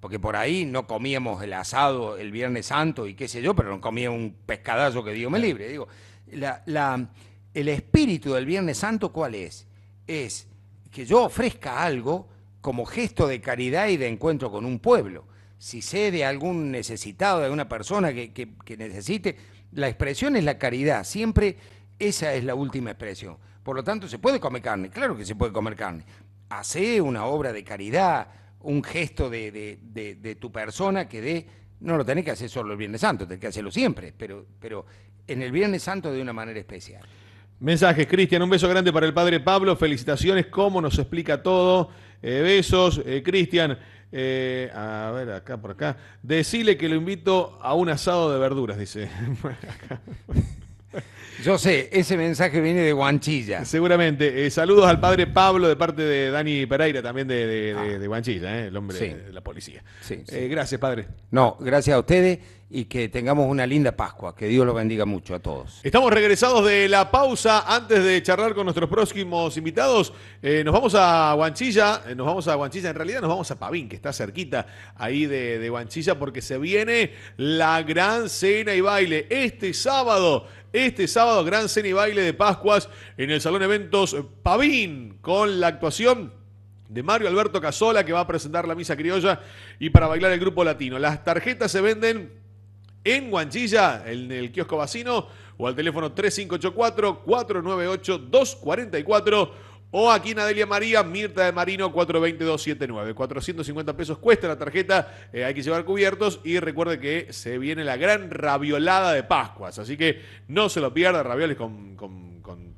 Porque por ahí no comíamos el asado el Viernes Santo y qué sé yo, pero no comía un pescadazo que Dios me libre. Digo, la, el espíritu del Viernes Santo, ¿cuál es? Es que yo ofrezca algo como gesto de caridad y de encuentro con un pueblo. Si sé de algún necesitado, de alguna persona que, necesite, la expresión es la caridad, siempre esa es la última expresión. Por lo tanto, ¿se puede comer carne? Claro que se puede comer carne. Hace una obra de caridad, un gesto de, tu persona que dé no lo tenés que hacer solo el Viernes Santo, tenés que hacerlo siempre, pero, pero en el Viernes Santo de una manera especial. Mensajes, Cristian, un beso grande para el padre Pablo, felicitaciones, cómo nos explica todo. Eh, besos, eh, Cristian. Eh, a ver, acá por acá. Decile que lo invito a un asado de verduras, dice. Yo sé, ese mensaje viene de Guanchilla. Seguramente. saludos al padre Pablo de parte de Dani Pereira, también de, ah. Guanchilla, el hombre de la policía. Sí, gracias, padre. No, gracias a ustedes y que tengamos una linda Pascua. Que Dios los bendiga mucho a todos. Estamos regresados de la pausa. Antes de charlar con nuestros próximos invitados, eh, nos vamos a Guanchilla, eh, nos vamos a Guanchilla, en realidad nos vamos a Pavín, que está cerquita ahí de, de Guanchilla, porque se viene la gran cena y baile este sábado. Este sábado, gran cena y baile de Pascuas en el Salón Eventos Pavín, con la actuación de Mario Alberto Casola, que va a presentar la misa criolla y para bailar el grupo latino. Las tarjetas se venden en Guanchilla, en el kiosco Vacino, o al teléfono 3584-498-244 o aquí en Adelia María, Mirta de Marino 420 450 pesos cuesta la tarjeta, eh, hay que llevar cubiertos y recuerde que se viene la gran raviolada de Pascuas, así que no se lo pierda, ravioles con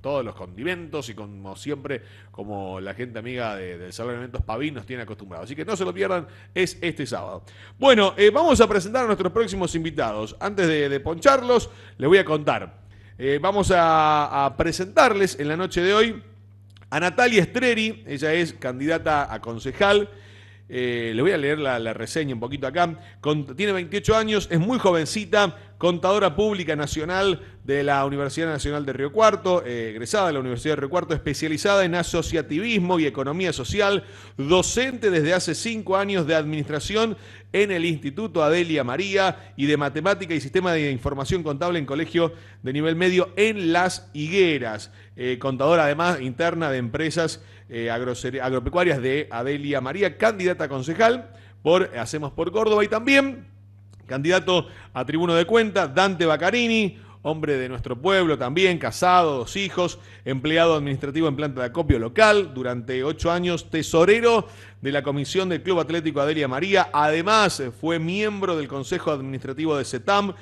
todos los condimentos y como siempre, como la gente amiga de, del Salón de Eventos Pavín nos tiene acostumbrado. Así que no se lo pierdan, es este sábado. Bueno, eh, vamos a presentar a nuestros próximos invitados. Antes de, poncharlos, les voy a contar. Eh, vamos a, presentarles en la noche de hoy a Natalia Estreri, ella es candidata a concejal. Eh, le voy a leer la, reseña un poquito acá. tiene 28 años, es muy jovencita, contadora pública nacional de la Universidad Nacional de Río Cuarto, eh, egresada de la Universidad de Río Cuarto, especializada en asociativismo y economía social, docente desde hace cinco años de administración en el Instituto Adelia María y de Matemática y Sistema de Información Contable en Colegio de Nivel Medio en Las Higueras, eh, contadora además interna de empresas eh, agropecuarias de Adelia María, candidata concejal por Hacemos por Córdoba y también Candidato a tribuno de cuenta, Dante Bacarini, hombre de nuestro pueblo también, casado, dos hijos, empleado administrativo en planta de acopio local, durante ocho años tesorero de la comisión del Club Atlético Adelia María, además eh, fue miembro del Consejo Administrativo de CETAM,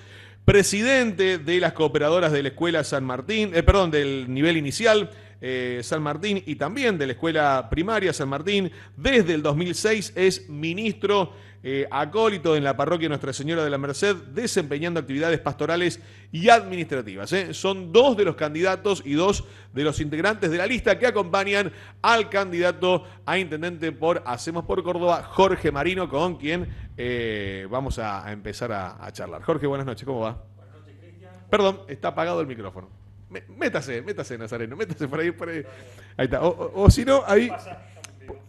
presidente de las cooperadoras de la Escuela San Martín, eh, perdón, del nivel inicial, eh, San Martín y también de la Escuela Primaria San Martín. Desde el 2006 es ministro eh, acólito en la parroquia Nuestra Señora de la Merced, desempeñando actividades pastorales y administrativas. ¿eh? Son dos de los candidatos y dos de los integrantes de la lista que acompañan al candidato a intendente por Hacemos por Córdoba, Jorge Marino, con quien eh, vamos a, empezar a, charlar. Jorge, buenas noches, ¿cómo va? Buenas noches, Cristian. Perdón, está apagado el micrófono. Métase, métase, Nazareno, métase por ahí, por ahí. Ahí está. o si no, ahí.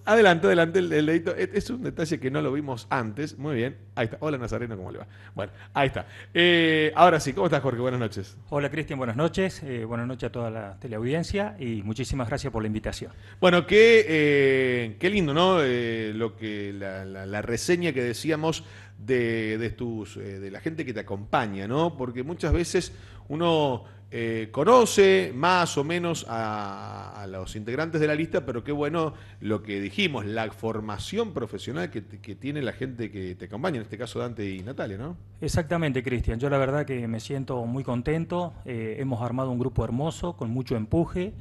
Adelante, adelante el, dedito. E, es un detalle que no lo vimos antes. Muy bien. Ahí está. Hola Nazareno, ¿cómo le va? Bueno, ahí está. Eh, ahora sí, ¿cómo estás Jorge? Buenas noches. Hola Cristian, buenas noches. Eh, buenas noches a toda la teleaudiencia y muchísimas gracias por la invitación. Bueno, qué, eh, qué lindo, ¿no? lo que la, reseña que decíamos de, de, tus, de la gente que te acompaña, ¿no? Porque muchas veces uno eh, conoce más o menos a, los integrantes de la lista, pero qué bueno lo que dijimos, la formación profesional que, tiene la gente que te acompaña, en este caso Dante y Natalia, ¿no? Exactamente, Cristian. Yo la verdad que me siento muy contento. Eh, hemos armado un grupo hermoso, con mucho empuje,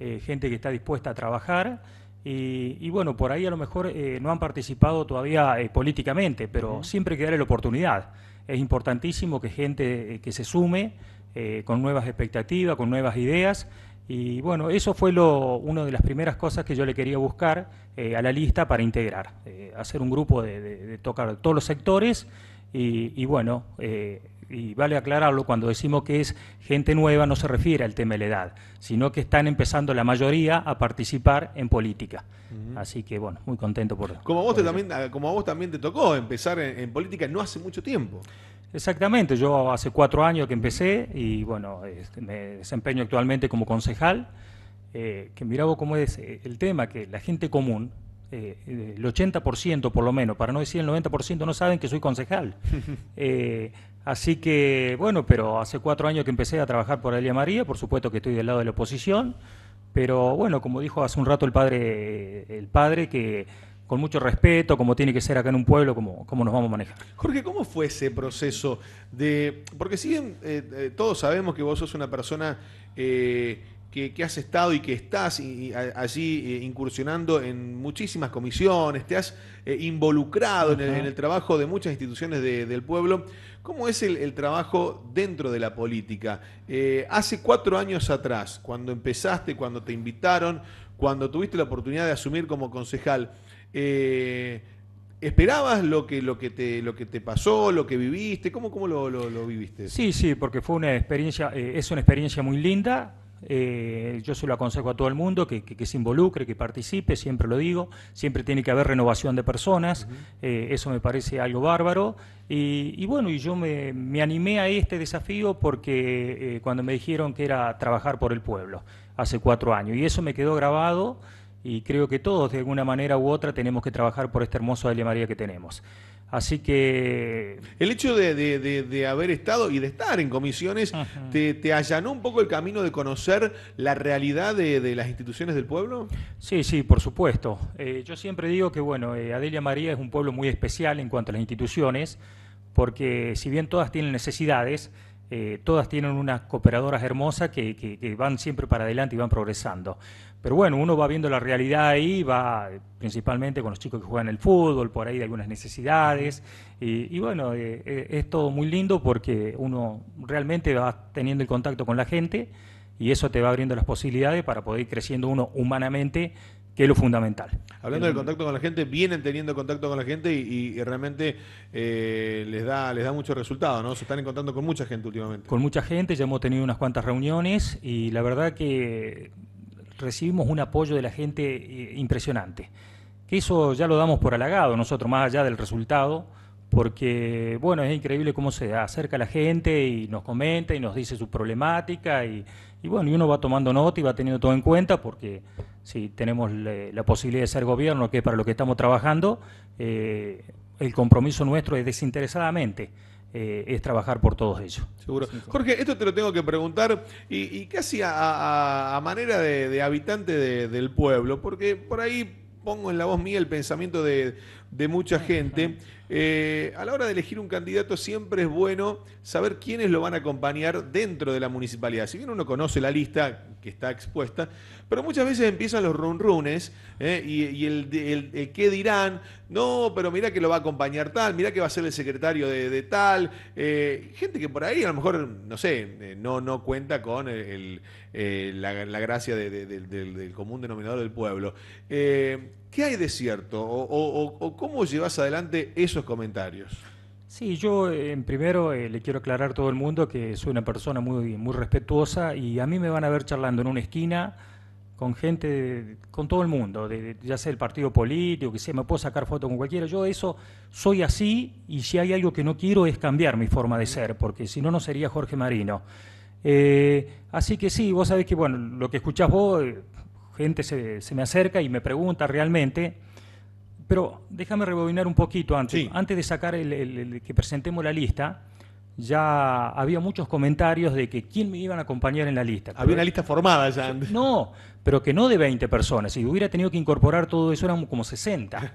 eh, gente que está dispuesta a trabajar. Y, bueno, por ahí a lo mejor no han participado todavía políticamente, pero siempre hay que darle la oportunidad. Es importantísimo que gente que se sume eh, con nuevas expectativas, con nuevas ideas. Y bueno, eso fue lo, una de las primeras cosas que yo le quería buscar eh, a la lista para integrar, eh, hacer un grupo de, tocar todos los sectores y, bueno, y vale aclararlo, cuando decimos que es gente nueva no se refiere al tema de la edad, sino que están empezando la mayoría a participar en política. Así que bueno, muy contento por Como vos, también, como vos también te tocó empezar en política no hace mucho tiempo. Exactamente, yo hace cuatro años que empecé y bueno, me desempeño actualmente como concejal, eh, que mira vos cómo es eh, el tema, que la gente común, eh, el 80% por lo menos, para no decir el 90%, no saben que soy concejal. así que bueno, pero hace cuatro años que empecé a trabajar por Elia María, por supuesto que estoy del lado de la oposición, pero bueno, como dijo hace un rato el padre, el padre que con mucho respeto, como tiene que ser acá en un pueblo, cómo nos vamos a manejar. Jorge, ¿cómo fue ese proceso de...? Porque si eh, eh, todos sabemos que vos sos una persona eh, que, has estado y que estás allí incursionando en muchísimas comisiones, te has involucrado en, el, trabajo de muchas instituciones del pueblo, ¿cómo es el, trabajo dentro de la política? hace cuatro años atrás, cuando empezaste, cuando te invitaron, cuando tuviste la oportunidad de asumir como concejal, eh, ¿Esperabas lo que, lo, que te, lo que te pasó, lo que viviste? ¿Cómo, lo, viviste? Sí, sí, porque fue una experiencia, eh, es una experiencia muy linda. Eh, yo se lo aconsejo a todo el mundo que, se involucre, que participe, siempre lo digo. Siempre tiene que haber renovación de personas. eso me parece algo bárbaro. Y, bueno, y yo me, me, animé a este desafío porque cuando me dijeron que era trabajar por el pueblo hace cuatro años. Y eso me quedó grabado y creo que todos de alguna manera u otra tenemos que trabajar por este hermoso Adelia María que tenemos. Así que... El hecho de, haber estado y de estar en comisiones te, allanó un poco el camino de conocer la realidad de, las instituciones del pueblo. Sí, sí, por supuesto. Eh, yo siempre digo que, bueno, eh, Adelia María es un pueblo muy especial en cuanto a las instituciones, porque si bien todas tienen necesidades, eh, todas tienen unas cooperadoras hermosas que van siempre para adelante y van progresando. Pero bueno, uno va viendo la realidad ahí, va principalmente con los chicos que juegan el fútbol, por ahí de algunas necesidades. Y, bueno, eh, eh, es todo muy lindo porque uno realmente va teniendo el contacto con la gente y eso te va abriendo las posibilidades para poder ir creciendo uno humanamente que es lo fundamental. Hablando del eh, contacto con la gente, vienen teniendo contacto con la gente y, realmente les da les da mucho resultado, ¿no? Se están encontrando con mucha gente últimamente. Con mucha gente, ya hemos tenido unas cuantas reuniones y la verdad que recibimos un apoyo de la gente eh, impresionante. Que eso ya lo damos por halagado nosotros, más allá del resultado, porque, bueno, es increíble cómo se acerca la gente y nos comenta y nos dice su problemática y, bueno, y uno va tomando nota y va teniendo todo en cuenta porque si tenemos la, posibilidad de ser gobierno, que es para lo que estamos trabajando, eh, el compromiso nuestro es desinteresadamente eh, es trabajar por todos ellos. Seguro. Jorge, esto te lo tengo que preguntar y, casi a, manera de, habitante del pueblo, porque por ahí pongo en la voz mía el pensamiento de, de mucha gente. Eh, a la hora de elegir un candidato siempre es bueno saber quiénes lo van a acompañar dentro de la municipalidad. Si bien uno conoce la lista que está expuesta, pero muchas veces empiezan los runrunes eh, y, el, qué dirán, no, pero mira que lo va a acompañar tal, mira que va a ser el secretario de, tal. Eh, gente que por ahí a lo mejor, no sé, no, no cuenta con la, gracia del común denominador del pueblo. ¿Qué hay de cierto o, cómo llevas adelante esos comentarios? Sí, yo eh, primero eh, le quiero aclarar a todo el mundo que soy una persona muy, muy respetuosa y a mí me van a ver charlando en una esquina con gente, con todo el mundo, ya sea el partido político, que sea, me puedo sacar foto con cualquiera. Yo eso soy así y si hay algo que no quiero es cambiar mi forma de ser, porque si no, no sería Jorge Marino. Eh, así que sí, vos sabés que, bueno, lo que escuchás vos gente se, me acerca y me pregunta realmente. Pero déjame rebobinar un poquito antes. Antes de sacar el, que presentemos la lista, ya había muchos comentarios de que quién me iban a acompañar en la lista. Había una lista formada ya. No, pero que no de 20 personas. Si hubiera tenido que incorporar todo eso, eran como 60.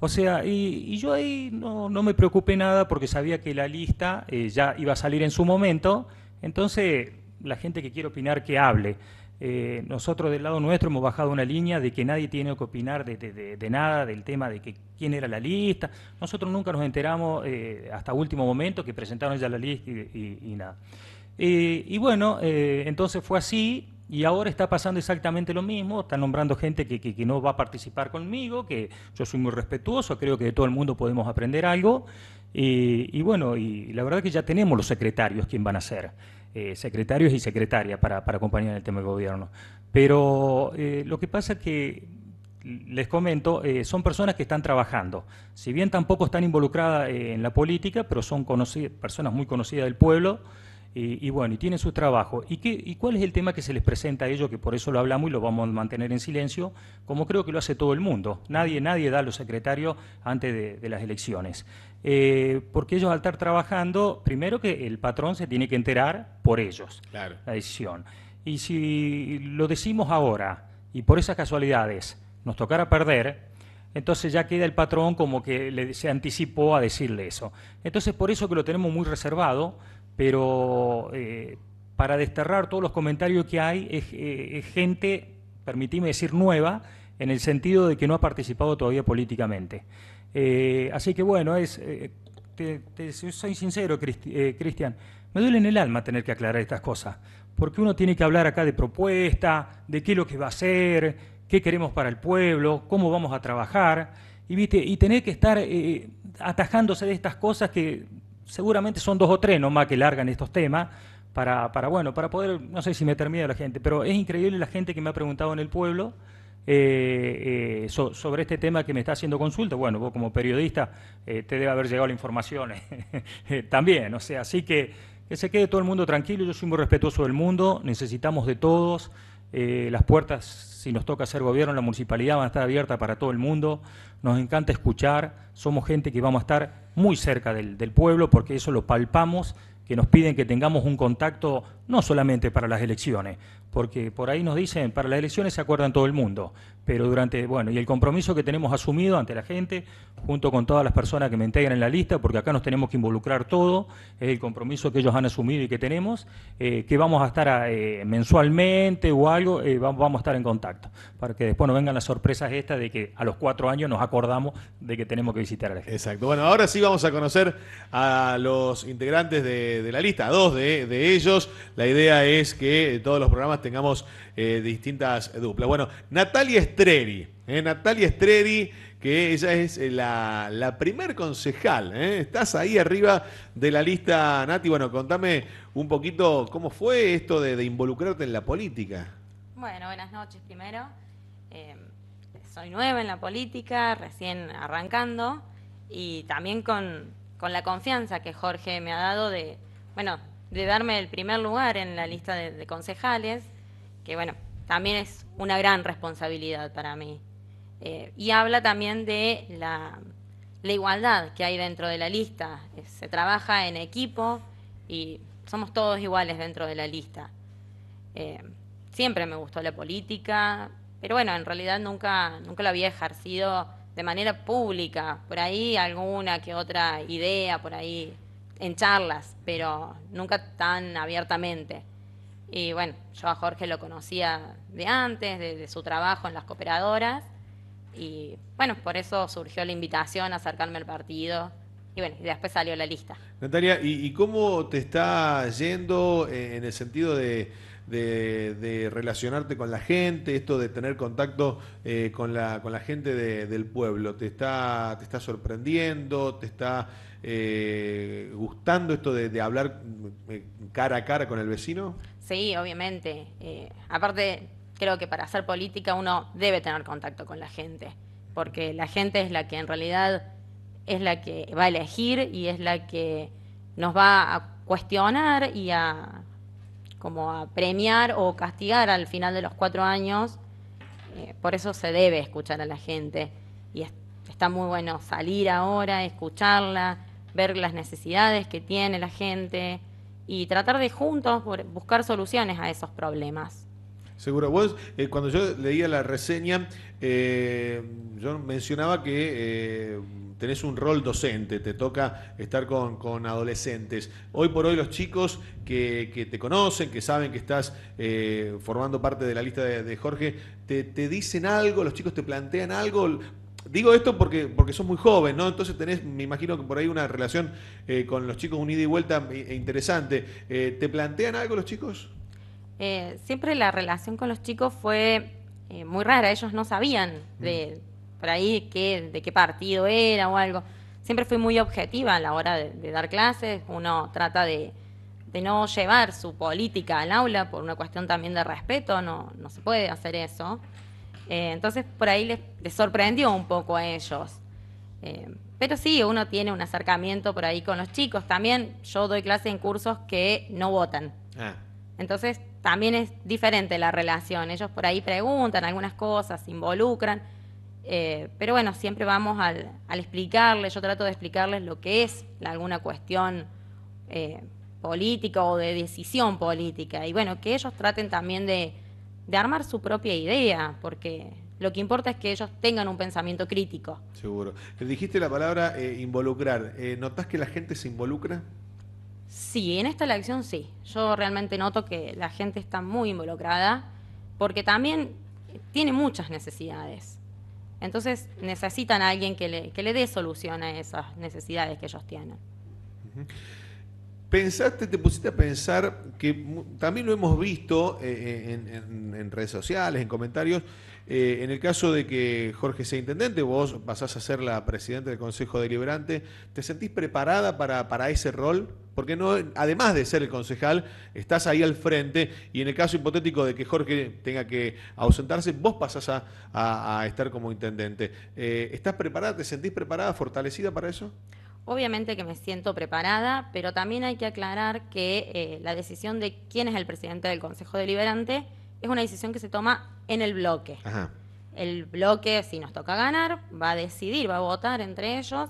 O sea, y, yo ahí no, me preocupé nada porque sabía que la lista eh, ya iba a salir en su momento. Entonces, la gente que quiere opinar que hable. Eh, nosotros del lado nuestro hemos bajado una línea de que nadie tiene que opinar de, nada, del tema de quién era la lista. Nosotros nunca nos enteramos eh, hasta último momento que presentaron ya la lista y, nada. Eh, y bueno, entonces fue así y ahora está pasando exactamente lo mismo. Están nombrando gente que, no va a participar conmigo, que yo soy muy respetuoso, creo que de todo el mundo podemos aprender algo. y bueno, y la verdad que ya tenemos los secretarios, quién van a ser. Eh, secretarios y secretarias para, para, acompañar el tema del gobierno. Pero eh, lo que pasa es que, les comento, eh, son personas que están trabajando. Si bien tampoco están involucradas en la política, pero son personas muy conocidas del pueblo. Y, bueno, y tienen su trabajo. ¿Y, cuál es el tema que se les presenta a ellos, que por eso lo hablamos y lo vamos a mantener en silencio, como creo que lo hace todo el mundo? Nadie, nadie da a los secretarios antes de las elecciones. Eh, porque ellos al estar trabajando, primero que el patrón se tiene que enterar por ellos, claro. la decisión. Y si lo decimos ahora y por esas casualidades nos tocara perder, entonces ya queda el patrón como que se anticipó a decirle eso. Entonces por eso que lo tenemos muy reservado, pero eh, para desterrar todos los comentarios que hay eh, es, gente, permitime decir, nueva, en el sentido de que no ha participado todavía políticamente. Eh, así que bueno, es, eh, soy sincero, eh, Cristian, me duele en el alma tener que aclarar estas cosas, porque uno tiene que hablar acá de propuesta, de qué es lo que va a ser, qué queremos para el pueblo, cómo vamos a trabajar, y, ¿viste? y tener que estar atajándose de estas cosas que seguramente son dos o tres nomás que largan estos temas. Para, bueno, para poder, no sé si me termina la gente, pero es increíble la gente que me ha preguntado en el pueblo, eh, eh, sobre este tema que me está haciendo consulta. Bueno, vos como periodista eh, te debe haber llegado la información también, o sea, así que que se quede todo el mundo tranquilo, yo soy muy respetuoso del mundo, necesitamos de todos, las puertas, si nos toca ser gobierno, la municipalidad van a estar abiertas para todo el mundo, nos encanta escuchar, somos gente que vamos a estar muy cerca del pueblo porque eso lo palpamos que nos piden que tengamos un contacto no solamente para las elecciones, porque por ahí nos dicen, para las elecciones se acuerdan todo el mundo, pero durante, bueno, y el compromiso que tenemos asumido ante la gente, junto con todas las personas que me integran en la lista, porque acá nos tenemos que involucrar todo, es el compromiso que ellos han asumido y que tenemos, eh, que vamos a estar eh, mensualmente o algo, eh, vamos a estar en contacto, para que después no vengan las sorpresas estas de que a los cuatro años nos acordamos de que tenemos que visitar a la gente. Exacto, bueno, ahora sí vamos a conocer a los integrantes de, la lista, a dos de, de ellos, la idea es que todos los programas tengamos eh, distintas duplas. Bueno, Natalia Estreri, eh, Natalia Estreri, que ella es eh, la, primer concejal, estás ahí arriba de la lista, Nati, bueno, contame un poquito cómo fue esto de, involucrarte en la política. Bueno, buenas noches primero. Em, soy nueva en la política, recién arrancando y también con, la confianza que Jorge me ha dado de, bueno, de darme el primer lugar en la lista de concejales que bueno, también es una gran responsabilidad para mí. Eh, y habla también de la, igualdad que hay dentro de la lista. Eh, se trabaja en equipo y somos todos iguales dentro de la lista. Eh, siempre me gustó la política, pero bueno, en realidad nunca, nunca la había ejercido de manera pública. Por ahí alguna que otra idea, por ahí en charlas, pero nunca tan abiertamente. Y bueno, yo a Jorge lo conocía de antes, de, su trabajo en las cooperadoras. Y bueno, por eso surgió la invitación a acercarme al partido. Y bueno, y después salió la lista. Natalia, ¿y, cómo te está yendo eh, en el sentido de, relacionarte con la gente, esto de tener contacto eh, con, la, gente del pueblo. ¿Te está, sorprendiendo? ¿Te está eh, gustando esto de hablar mm, cara a cara con el vecino? Sí, obviamente. Eh, aparte, creo que para hacer política uno debe tener contacto con la gente, porque la gente es la que en realidad es la que va a elegir y es la que nos va a cuestionar y a como a premiar o castigar al final de los cuatro años. Eh, por eso se debe escuchar a la gente y está muy bueno salir ahora, escucharla, ver las necesidades que tiene la gente y tratar de juntos buscar soluciones a esos problemas. Seguro, vos eh, cuando yo leía la reseña, eh, yo mencionaba que eh, tenés un rol docente, te toca estar con, adolescentes. Hoy por hoy los chicos que, te conocen, que saben que estás formando parte de la lista de, Jorge, te, te, dicen algo? ¿Los chicos te plantean algo? Digo esto porque, porque sos muy joven, ¿no? Entonces tenés, me imagino que por ahí una relación eh, con los chicos, unida y vuelta eh, e interesante. Eh, ¿Te plantean algo los chicos? siempre la relación con los chicos fue muy rara. Ellos no sabían de mm. por ahí qué, de qué partido era o algo. Siempre fui muy objetiva a la hora de, de dar clases. Uno trata de, de, no llevar su política al aula por una cuestión también de respeto. No, no se puede hacer eso. Eh, entonces por ahí les, sorprendió un poco a ellos. Eh, pero sí, uno tiene un acercamiento por ahí con los chicos. También yo doy clase en cursos que no votan. Ah. Entonces también es diferente la relación. Ellos por ahí preguntan algunas cosas, involucran. Eh, pero bueno, siempre vamos al, explicarles, yo trato de explicarles lo que es alguna cuestión política o de decisión política. Y bueno, que ellos traten también de, de armar su propia idea, porque lo que importa es que ellos tengan un pensamiento crítico. Seguro. Dijiste la palabra eh, involucrar. notas eh, ¿Notás que la gente se involucra? Sí, en esta elección sí. Yo realmente noto que la gente está muy involucrada porque también tiene muchas necesidades. Entonces necesitan a alguien que le, dé solución a esas necesidades que ellos tienen. Pensaste, te pusiste a pensar que también lo hemos visto eh, eh, en, redes sociales, en comentarios, eh, en el caso de que Jorge sea intendente, vos pasás a ser la presidenta del Consejo Deliberante, ¿te sentís preparada para, ese rol? Porque además de ser el concejal, estás ahí al frente y en el caso hipotético de que Jorge tenga que ausentarse, vos pasás a, estar como intendente. ¿Estás preparada? ¿Te sentís preparada, fortalecida para eso? Obviamente que me siento preparada, pero también hay que aclarar que eh, la decisión de quién es el presidente del Consejo Deliberante es una decisión que se toma en el bloque. El bloque, si nos toca ganar, va a decidir, va a votar entre ellos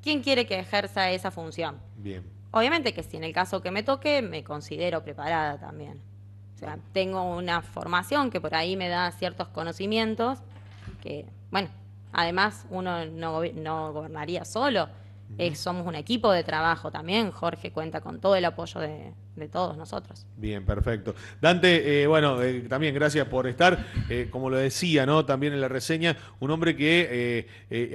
quién quiere que ejerza esa función. Bien. Obviamente que si en el caso que me toque, me considero preparada también. O sea, tengo una formación que por ahí me da ciertos conocimientos que, bueno, además uno no gobernaría solo somos un equipo de trabajo también. Jorge cuenta con todo el apoyo de, todos nosotros. Bien, perfecto. Dante, eh, bueno, eh, también gracias por estar. Eh, como lo decía, ¿no? También en la reseña, un hombre que,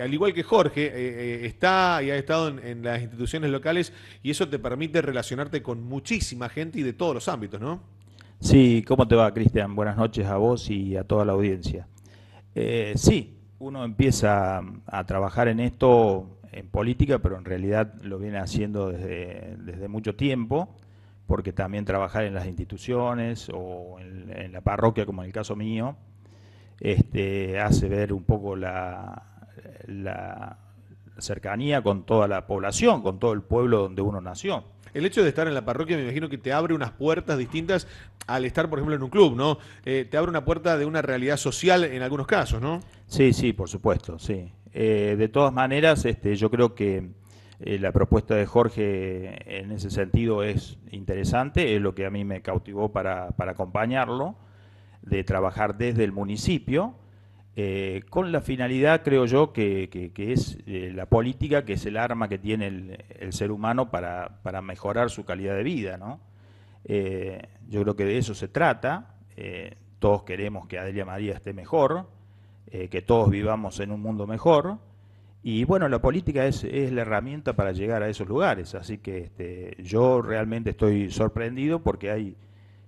al igual que Jorge, está y ha estado en, las instituciones locales y eso te permite relacionarte con muchísima gente y de todos los ámbitos, ¿no? Sí, ¿cómo te va, Cristian? Buenas noches a vos y a toda la audiencia. sí, uno empieza a trabajar en esto en política, pero en realidad lo viene haciendo desde, desde mucho tiempo, porque también trabajar en las instituciones o en, la parroquia, como en el caso mío, este, hace ver un poco la, la cercanía con toda la población, con todo el pueblo donde uno nació. El hecho de estar en la parroquia me imagino que te abre unas puertas distintas al estar, por ejemplo, en un club, ¿no? Eh, te abre una puerta de una realidad social en algunos casos, ¿no? Sí, sí, por supuesto, sí. Eh, de todas maneras, este, yo creo que eh, la propuesta de Jorge en ese sentido es interesante, es lo que a mí me cautivó para, acompañarlo, de trabajar desde el municipio, eh, con la finalidad, creo yo, que, es la política, que es el arma que tiene el, ser humano para, mejorar su calidad de vida. yo creo que de eso se trata, todos queremos que Adelia María esté mejor, eh, que todos vivamos en un mundo mejor. Y bueno, la política es, la herramienta para llegar a esos lugares. Así que este, yo realmente estoy sorprendido porque hay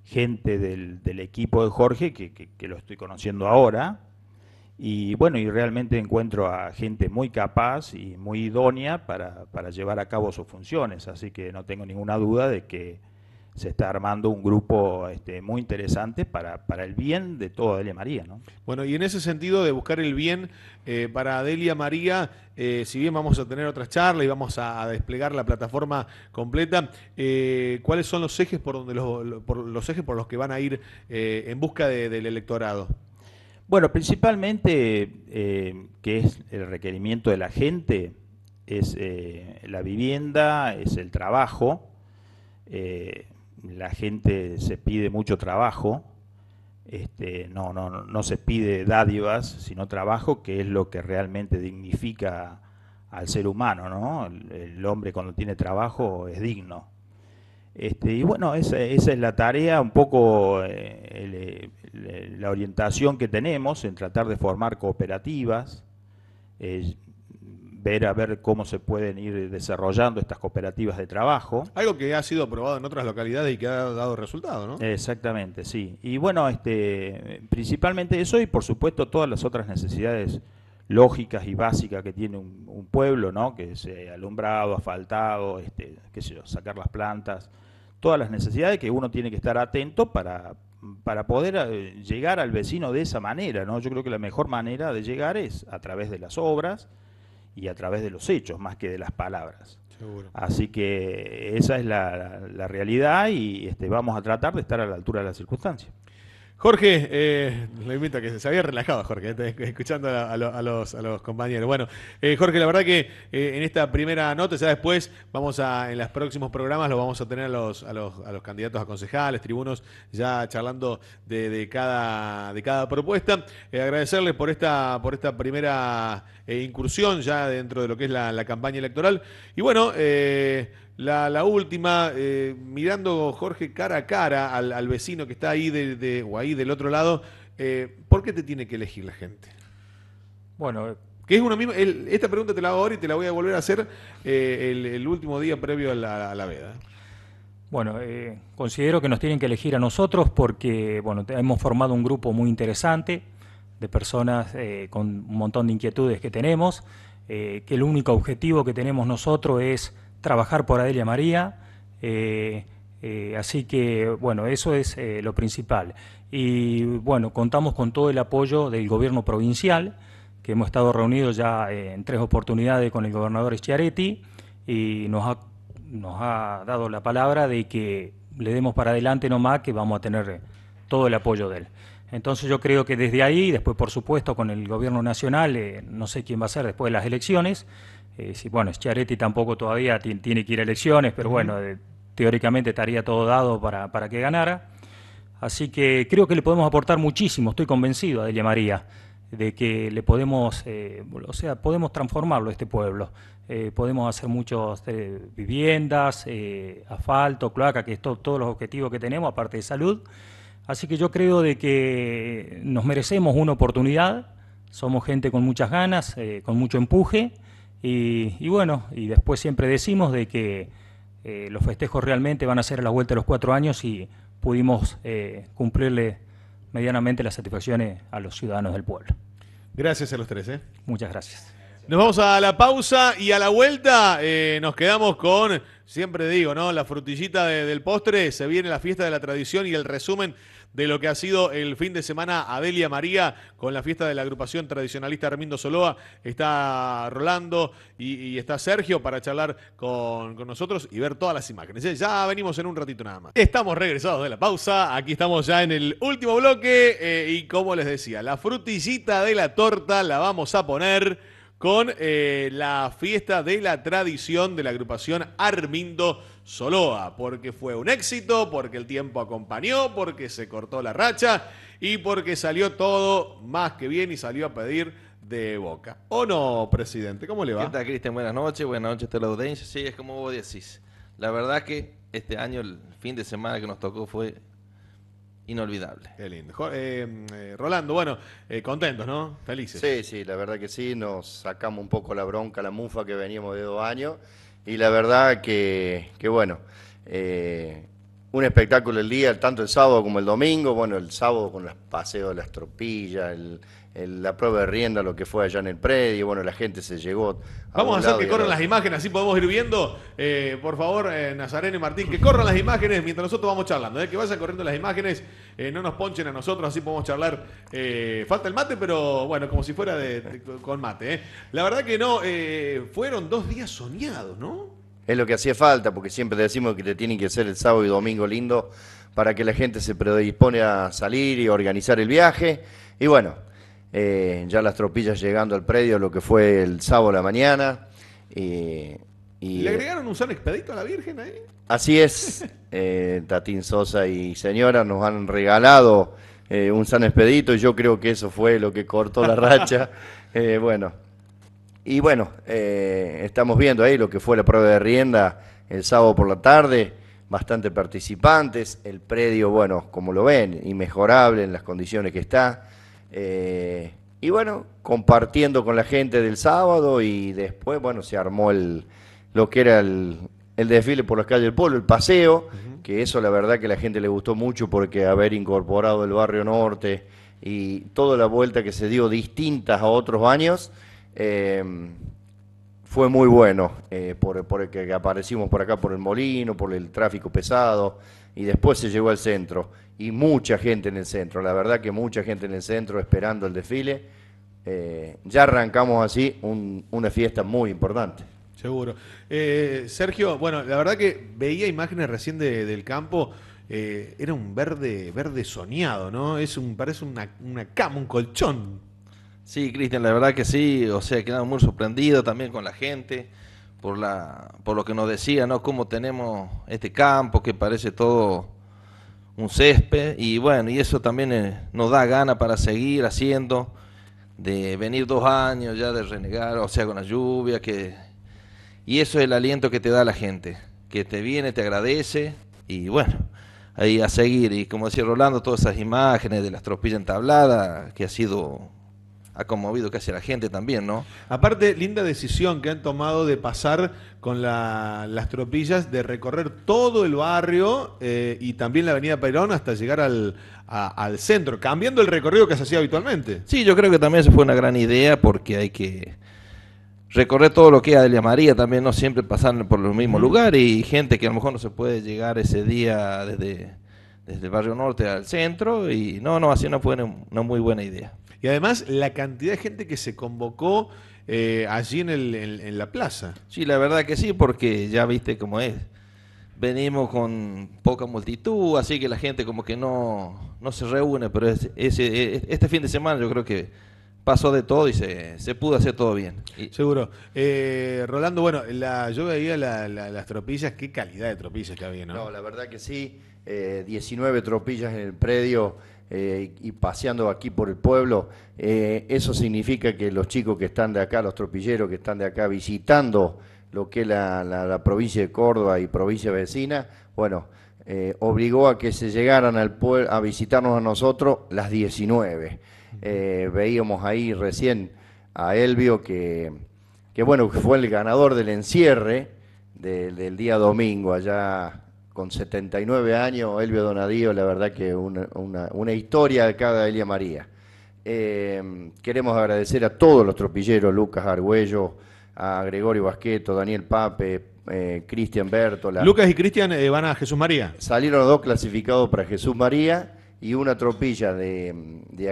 gente del, equipo de Jorge que, lo estoy conociendo ahora. Y bueno, y realmente encuentro a gente muy capaz y muy idónea para, para, llevar a cabo sus funciones, así que no tengo ninguna duda de que se está armando un grupo este, muy interesante para, el bien de toda Adelia María. ¿no? Bueno, y en ese sentido de buscar el bien eh, para Adelia María, eh, si bien vamos a tener otras charlas y vamos a, desplegar la plataforma completa, eh, ¿cuáles son los ejes por donde los, ejes por los que van a ir en busca del electorado? Bueno, principalmente que es el requerimiento de la gente, es la vivienda, es el trabajo la gente se pide mucho trabajo, este, no, no, se pide dádivas, sino trabajo, que es lo que realmente dignifica al ser humano, ¿no? El, hombre cuando tiene trabajo es digno. Este, y bueno, esa, es la tarea, un poco eh, la orientación que tenemos en tratar de formar cooperativas, eh, ver a ver cómo se pueden ir desarrollando estas cooperativas de trabajo. Algo que ha sido probado en otras localidades y que ha dado resultado, ¿no? Exactamente, sí. Y bueno, este, principalmente eso y por supuesto todas las otras necesidades lógicas y básicas que tiene un, pueblo, ¿no? Que es alumbrado, asfaltado, este, qué sé yo, sacar las plantas, todas las necesidades que uno tiene que estar atento para, para poder eh, llegar al vecino de esa manera, ¿no? Yo creo que la mejor manera de llegar es a través de las obras, y a través de los hechos más que de las palabras. Así que esa es la, realidad y este, vamos a tratar de estar a la altura de las circunstancias. Jorge, eh, lo invito a que se había relajado, Jorge, eh, escuchando a, los, compañeros. Bueno, eh, Jorge, la verdad que eh, en esta primera nota, ya después, vamos a, en los próximos programas, lo vamos a tener a los, a los, candidatos a concejales, tribunos, ya charlando de, cada, de cada propuesta. agradecerles por esta, por esta primera incursión ya dentro de lo que es la, campaña electoral. Y bueno, la, última, eh, mirando Jorge cara a cara al, vecino que está ahí o ahí del otro lado, eh, ¿por qué te tiene que elegir la gente? Bueno, eh, que es uno mismo. esta pregunta te la hago ahora y te la voy a volver a hacer el, último día previo a la, veda. Bueno, considero que nos tienen que elegir a nosotros porque bueno, hemos formado un grupo muy interesante de personas con un montón de inquietudes que tenemos, que el único objetivo que tenemos nosotros es trabajar por Adelia María. Eh, eh, así que, bueno, eso es eh, lo principal. Y bueno, contamos con todo el apoyo del gobierno provincial, que hemos estado reunidos ya en tres oportunidades con el gobernador Schiaretti y nos ha, nos ha dado la palabra de que le demos para adelante nomás que vamos a tener todo el apoyo de él. Entonces yo creo que desde ahí, después por supuesto con el gobierno nacional, no sé quién va a ser después de las elecciones, eh, bueno, Schiaretti tampoco todavía tiene que ir a elecciones, pero bueno, eh, teóricamente estaría todo dado para, que ganara. Así que creo que le podemos aportar muchísimo, estoy convencido, Adelia María, de que le podemos, eh, o sea, podemos transformarlo este pueblo. podemos hacer muchas viviendas, asfalto, cloaca, que es todos los objetivos que tenemos, aparte de salud. Así que yo creo de que nos merecemos una oportunidad, somos gente con muchas ganas, con mucho empuje, y, bueno, y después siempre decimos de que eh, los festejos realmente van a ser a la vuelta de los cuatro años y pudimos eh, cumplirle medianamente las satisfacciones a los ciudadanos del pueblo. Gracias a los tres. ¿eh? Muchas gracias. Nos vamos a la pausa y a la vuelta nos quedamos con, siempre digo, ¿no? La frutillita del postre, se viene la fiesta de la tradición y el resumen de lo que ha sido el fin de semana Adelia María con la fiesta de la agrupación tradicionalista Armindo Soloa. Está Rolando y, está Sergio para charlar con, nosotros y ver todas las imágenes. Ya venimos en un ratito nada más. Estamos regresados de la pausa. Aquí estamos ya en el último bloque eh, y como les decía, la frutillita de la torta la vamos a poner con eh, la fiesta de la tradición de la agrupación Armindo Soloa, porque fue un éxito, porque el tiempo acompañó, porque se cortó la racha y porque salió todo más que bien y salió a pedir de boca. ¿O no, presidente? ¿Cómo le va? ¿Qué tal, Cristian? Buenas noches, buenas noches a la audiencia. Sí, es como vos decís. La verdad que este año, el fin de semana que nos tocó fue inolvidable. Qué lindo. Eh, eh, Rolando, bueno, eh, contentos, ¿no? Felices. Sí, sí, la verdad que sí. Nos sacamos un poco la bronca, la mufa que veníamos de dos años y la verdad que, bueno, eh, un espectáculo el día, tanto el sábado como el domingo, bueno, el sábado con los paseos de las tropillas, el, la prueba de rienda, lo que fue allá en el predio. Bueno, la gente se llegó. Vamos a hacer que corran las imágenes, así podemos ir viendo. Eh, por favor, eh, Nazareno y Martín, que corran las imágenes mientras nosotros vamos charlando. Eh, que vayan corriendo las imágenes, eh, no nos ponchen a nosotros, así podemos charlar. falta el mate, pero bueno, como si fuera con mate. La verdad que no, fueron dos días soñados, ¿no? Es lo que hacía falta, porque siempre decimos que te tienen que hacer el sábado y domingo lindo para que la gente se predispone a salir y organizar el viaje. Y bueno, eh, ya las tropillas llegando al predio, lo que fue el sábado a la mañana. y, ¿Le eh, agregaron un san expedito a la Virgen ahí? Así es, eh, Tatín Sosa y señora nos han regalado un san expedito y yo creo que eso fue lo que cortó la racha. bueno, y bueno, estamos viendo ahí lo que fue la prueba de rienda el sábado por la tarde bastante participantes, el predio, bueno, como lo ven, inmejorable en las condiciones que está. Eh, y bueno, compartiendo con la gente del sábado y después, bueno, se armó el, lo que era el, el desfile por las calles del pueblo, el paseo, que eso la verdad que la gente le gustó mucho porque haber incorporado el barrio norte y toda la vuelta que se dio distintas a otros años, em, fue muy bueno, porque eh, por, que aparecimos por acá, por el molino, por el tráfico pesado, y después se llegó al centro y mucha gente en el centro, la verdad que mucha gente en el centro esperando el desfile. Eh, ya arrancamos así una fiesta muy importante. Seguro. Eh, Sergio, bueno, la verdad que veía imágenes recién del campo. Eh, era un verde, verde soñado, ¿no? Es un, parece una, cama, un colchón. Sí, Cristian, la verdad que sí. O sea, quedamos muy sorprendidos también con la gente, por la, por lo que nos decía, ¿no? Cómo tenemos este campo, que parece todo un césped y bueno, y eso también eh, nos da gana para seguir haciendo, de venir dos años ya de renegar, o sea, con la lluvia, que... Y eso es el aliento que te da la gente, que te viene, te agradece y bueno, ahí a seguir. Y como decía Rolando, todas esas imágenes de las tropillas entabladas, que ha sido ha conmovido casi a la gente también, ¿no? Aparte, linda decisión que han tomado de pasar con las tropillas, de recorrer todo el barrio eh, y también la avenida Perón hasta llegar al, centro, cambiando el recorrido que se hacía habitualmente. Sí, yo creo que también se fue una gran idea porque hay que recorrer todo lo que es Adelia María también, no siempre pasar por los mismo lugar y gente que a lo mejor no se puede llegar ese día desde, desde el barrio norte al centro y no, no, así no fue una muy buena idea. Y además la cantidad de gente que se convocó eh, allí en, la plaza. Sí, la verdad que sí, porque ya viste cómo es. Venimos con poca multitud, así que la gente como que no, no se reúne, pero este fin de semana yo creo que pasó de todo y se, pudo hacer todo bien. Seguro. Eh, Rolando, bueno, la, yo veía las tropillas, qué calidad de tropillas que había, ¿no? la verdad que sí, 19 eh, tropillas en el predio eh, y paseando aquí por el pueblo, eh, eso significa que los chicos que están de acá, los tropilleros que están de acá visitando lo que es la, provincia de Córdoba y provincia vecina, bueno, eh, obligó a que se llegaran al pueblo, a visitarnos a nosotros las 19. veíamos ahí recién a Elvio que, que bueno, fue el ganador del encierre del día domingo allá con 79 años, Elvio Donadío, la verdad que una, historia de cada Elia María. Eh, queremos agradecer a todos los tropilleros, Lucas Argüello, a Gregorio Basqueto, Daniel Pape, eh, Cristian Berto. Lucas y Cristian eh, van a Jesús María. Salieron los dos clasificados para Jesús María y una tropilla de,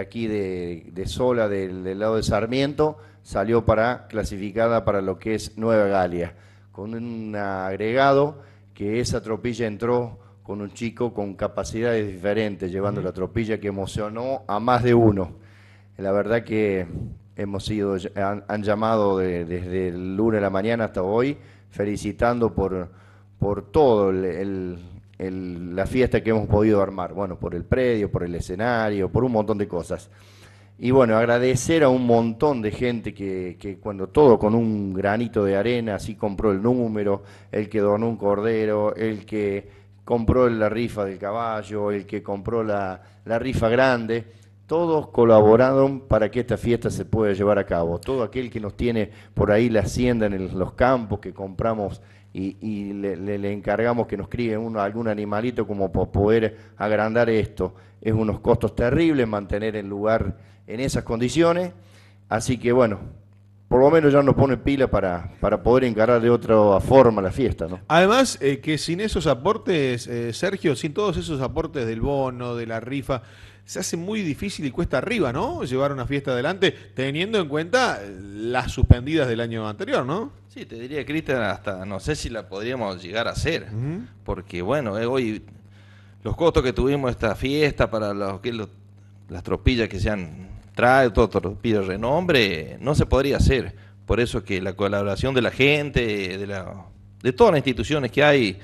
aquí de, Sola, del, del, lado de Sarmiento, salió para clasificada para lo que es Nueva Galia, con un agregado que esa tropilla entró con un chico con capacidades diferentes, llevando la tropilla que emocionó a más de uno. La verdad que hemos sido, han, llamado desde el lunes de la mañana hasta hoy, felicitando por, por todo la fiesta que hemos podido armar, bueno, por el predio, por el escenario, por un montón de cosas. Y bueno, agradecer a un montón de gente que, cuando todo con un granito de arena, así compró el número, el que donó un cordero, el que compró la rifa del caballo, el que compró la, rifa grande, todos colaboraron para que esta fiesta se pueda llevar a cabo. Todo aquel que nos tiene por ahí la hacienda en los campos, que compramos y, le, encargamos que nos críe uno, algún animalito como para poder agrandar esto. Es unos costos terribles mantener el lugar en esas condiciones. Así que bueno, por lo menos ya nos pone pila para, para poder encarar de otra forma la fiesta. ¿no? Además, eh, que sin esos aportes, eh, Sergio, sin todos esos aportes del bono, de la rifa, se hace muy difícil y cuesta arriba, ¿no? Llevar una fiesta adelante, teniendo en cuenta eh, las suspendidas del año anterior, ¿no? Sí, te diría, Cristian, hasta no sé si la podríamos llegar a hacer, porque bueno, hoy los costos que tuvimos esta fiesta para los, que las tropillas que se han trae todo todo, pide renombre, no se podría hacer. Por eso que la colaboración de la gente, de, la, de todas las instituciones que hay,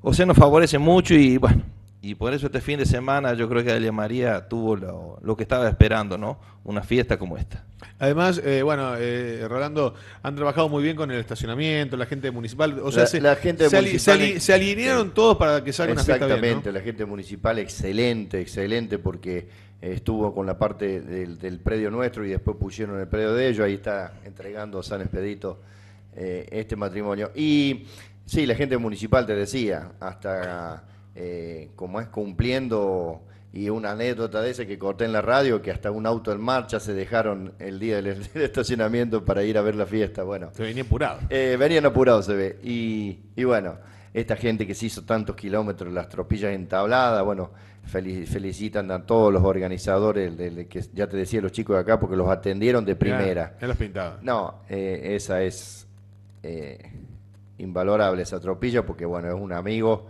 o sea, nos favorece mucho y bueno, y por eso este fin de semana yo creo que Adelia María tuvo lo, que estaba esperando, ¿no? Una fiesta como esta. Además, eh, bueno, eh, Rolando, han trabajado muy bien con el estacionamiento, la gente municipal, o sea, la, se, gente se, se, alinearon todos para que salga una fiesta Exactamente, la gente municipal excelente, excelente, porque estuvo con la parte del, predio nuestro y después pusieron el predio de ellos, ahí está entregando San Expedito eh, este matrimonio. Y sí, la gente municipal te decía, hasta eh, como es cumpliendo, y una anécdota de ese que corté en la radio, que hasta un auto en marcha se dejaron el día del, estacionamiento para ir a ver la fiesta. Bueno, se venía apurado. Eh, venían apurados, se ve. Y, y bueno, esta gente que se hizo tantos kilómetros, las tropillas entabladas, bueno, felicitan a todos los organizadores, de, que ya te decía los chicos de acá, porque los atendieron de primera. No, eh, esa es eh, invalorable, esa tropilla, porque bueno, es un amigo,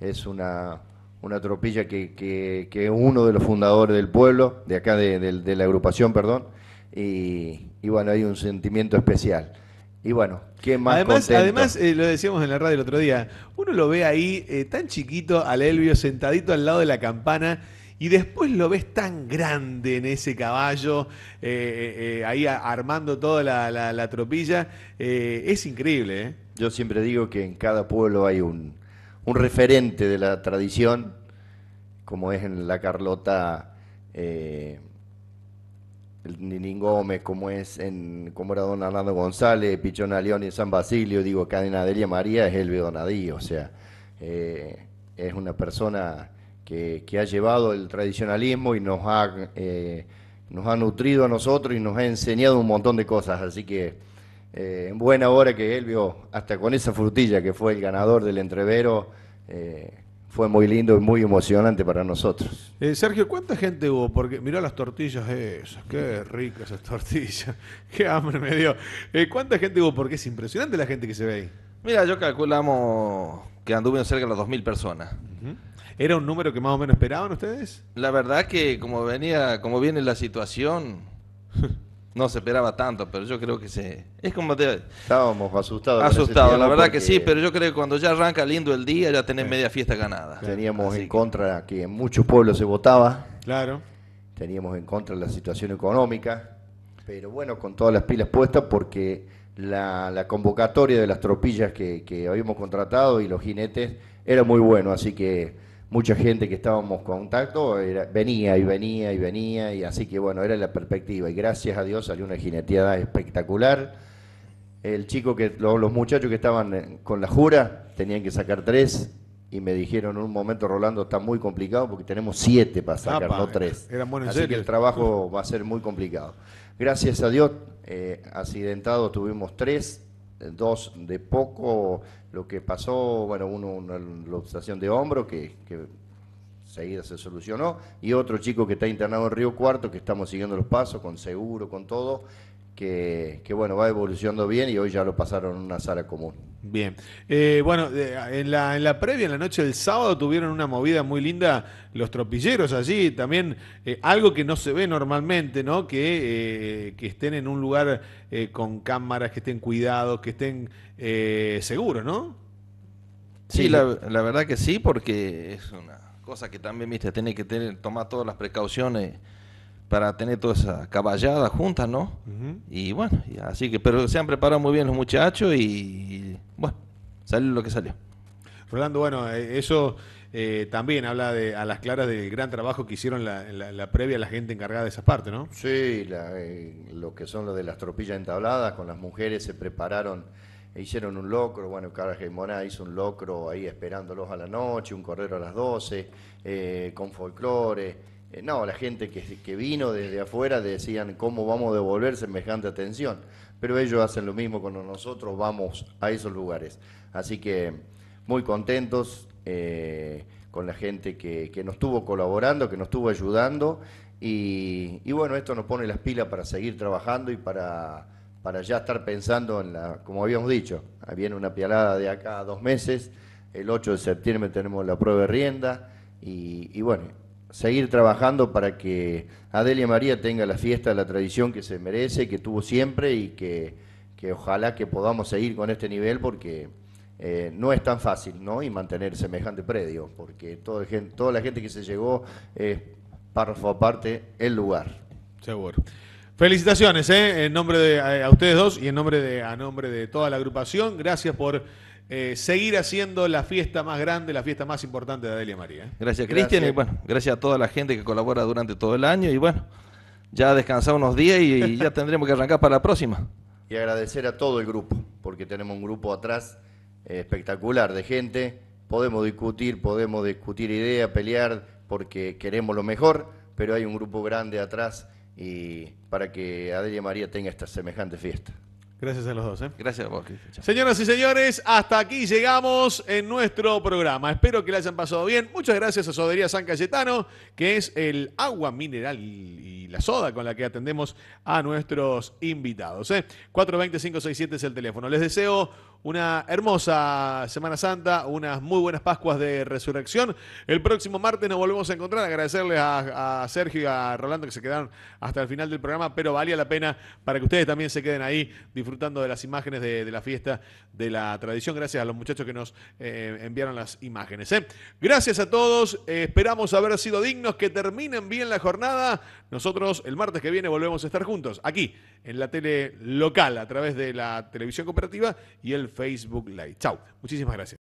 es una, una tropilla que, que, uno de los fundadores del pueblo, de acá de, la agrupación, perdón, y, y bueno, hay un sentimiento especial. Y bueno, qué más Además, contento? además eh, lo decíamos en la radio el otro día, uno lo ve ahí eh, tan chiquito al Elvio sentadito al lado de la campana y después lo ves tan grande en ese caballo, eh, ahí armando toda la, tropilla, es increíble. Yo siempre digo que en cada pueblo hay un, referente de la tradición, como es en la Carlota el Gómez, como es en, como era don Hernando González, Pichona León y San Basilio, digo, Cadena Delia María es Elvio Donadí, o sea, eh, es una persona que, ha llevado el tradicionalismo y nos ha, eh, nos ha nutrido a nosotros y nos ha enseñado un montón de cosas, así que eh, en buena hora que Elvio, hasta con esa frutilla que fue el ganador del entrevero, fue muy lindo y muy emocionante para nosotros. Eh, Sergio, ¿cuánta gente hubo? Porque miró las tortillas esas, qué ricas esas tortillas, qué hambre me dio. Eh, ¿Cuánta gente hubo? Porque es impresionante la gente que se ve ahí. Mira, yo calculamos que anduvieron cerca de las 2.000 personas. ¿Era un número que más o menos esperaban ustedes? La verdad que como venía, como viene la situación, no se esperaba tanto, pero yo creo que se. Es como Estábamos asustados. Asustados, la verdad que sí, pero yo creo que cuando ya arranca lindo el día ya tenés media fiesta ganada. Teníamos en contra que... en muchos pueblos se votaba. Claro. Teníamos en contra la situación económica. Pero bueno, con todas las pilas puestas porque la, convocatoria de las tropillas que, que habíamos contratado y los jinetes era muy bueno. Así que mucha gente que estábamos en contacto venía y venía y venía, y así que bueno, era la perspectiva. Y gracias a Dios salió una jineteada espectacular. El chico que, los muchachos que estaban eh, con la jura tenían que sacar tres, y me dijeron en un momento, Rolando, está muy complicado porque tenemos siete para sacar, no tres. Así que el trabajo va a ser muy complicado. Gracias a Dios, eh, tuvimos tres, dos de poco, lo que pasó, bueno, uno una obstrucción de hombro que, que seguida se solucionó, y otro chico que está internado en Río Cuarto, que estamos siguiendo los pasos, con seguro, con todo, que, bueno, va evolucionando bien y hoy ya lo pasaron en una sala común. Bien. Eh, bueno, en la, previa, en la noche del sábado, tuvieron una movida muy linda los tropilleros allí. También eh, algo que no se ve normalmente, ¿no? Que, eh, estén en un lugar con cámaras, que estén cuidados, que estén seguros, ¿no? Sí, La, verdad que sí, porque es una cosa que también, viste, tiene que tener, tomar todas las precauciones para tener toda esa caballada juntas, ¿no? Y bueno, así que, pero se han preparado muy bien los muchachos y, bueno, salió lo que salió. Rolando, bueno, eh, eso eh, también habla a las claras del gran trabajo que hicieron la, previa la gente encargada de esa parte, ¿no? Sí, la, eh, lo que son lo de las tropillas entabladas, con las mujeres se prepararon, e hicieron un locro, bueno, Carlos Moná hizo un locro ahí esperándolos a la noche, un correo a las 12, con folclore eh, no, la gente que, vino desde afuera decían, ¿cómo vamos a devolver semejante atención? Pero ellos hacen lo mismo cuando nosotros vamos a esos lugares. Así que muy contentos eh, con la gente que, que, nos estuvo colaborando, que nos estuvo ayudando. Y, bueno, esto nos pone las pilas para seguir trabajando y para, para ya estar pensando en la, como habíamos dicho, ah, viene una pialada de acá dos meses, el 8 de septiembre tenemos la prueba de rienda y bueno, seguir trabajando para que Adelia María tenga la fiesta, la tradición que se merece, que tuvo siempre y que, ojalá que podamos seguir con este nivel porque eh, no es tan fácil, ¿no? Y mantener semejante predio, porque toda, toda la gente que se llegó es párrafo aparte el lugar. Seguro. Felicitaciones, ¿eh? En nombre de eh, a ustedes dos y en nombre de, a nombre de toda la agrupación. Gracias por eh, seguir haciendo la fiesta más grande, la fiesta más importante de Adelia María. ¿eh? Gracias, Cristian, y bueno, gracias a toda la gente que colabora durante todo el año. Y bueno, ya descansar unos días y, ya tendremos que arrancar para la próxima. Y agradecer a todo el grupo, porque tenemos un grupo atrás eh, espectacular de gente. Podemos discutir, podemos discutir ideas, pelear, porque queremos lo mejor, pero hay un grupo grande atrás y para que Adelia María tenga esta semejante fiesta. Gracias a los dos. ¿eh? Gracias a vos, Señoras y señores, hasta aquí llegamos en nuestro programa. Espero que le hayan pasado bien. Muchas gracias a Sodería San Cayetano, que es el agua mineral y la soda con la que atendemos a nuestros invitados. ¿eh? siete es el teléfono. Les deseo una hermosa Semana Santa, unas muy buenas Pascuas de Resurrección. El próximo martes nos volvemos a encontrar. Agradecerles a, Sergio y a Rolando que se quedaron hasta el final del programa, pero valía la pena para que ustedes también se queden ahí disfrutando de las imágenes de, la fiesta, de la tradición. Gracias a los muchachos que nos eh, enviaron las imágenes. ¿eh? Gracias a todos. esperamos haber sido dignos, que terminen bien la jornada. Nosotros el martes que viene volvemos a estar juntos aquí en la tele local a través de la televisión cooperativa y el Facebook Live. Chao, muchísimas gracias.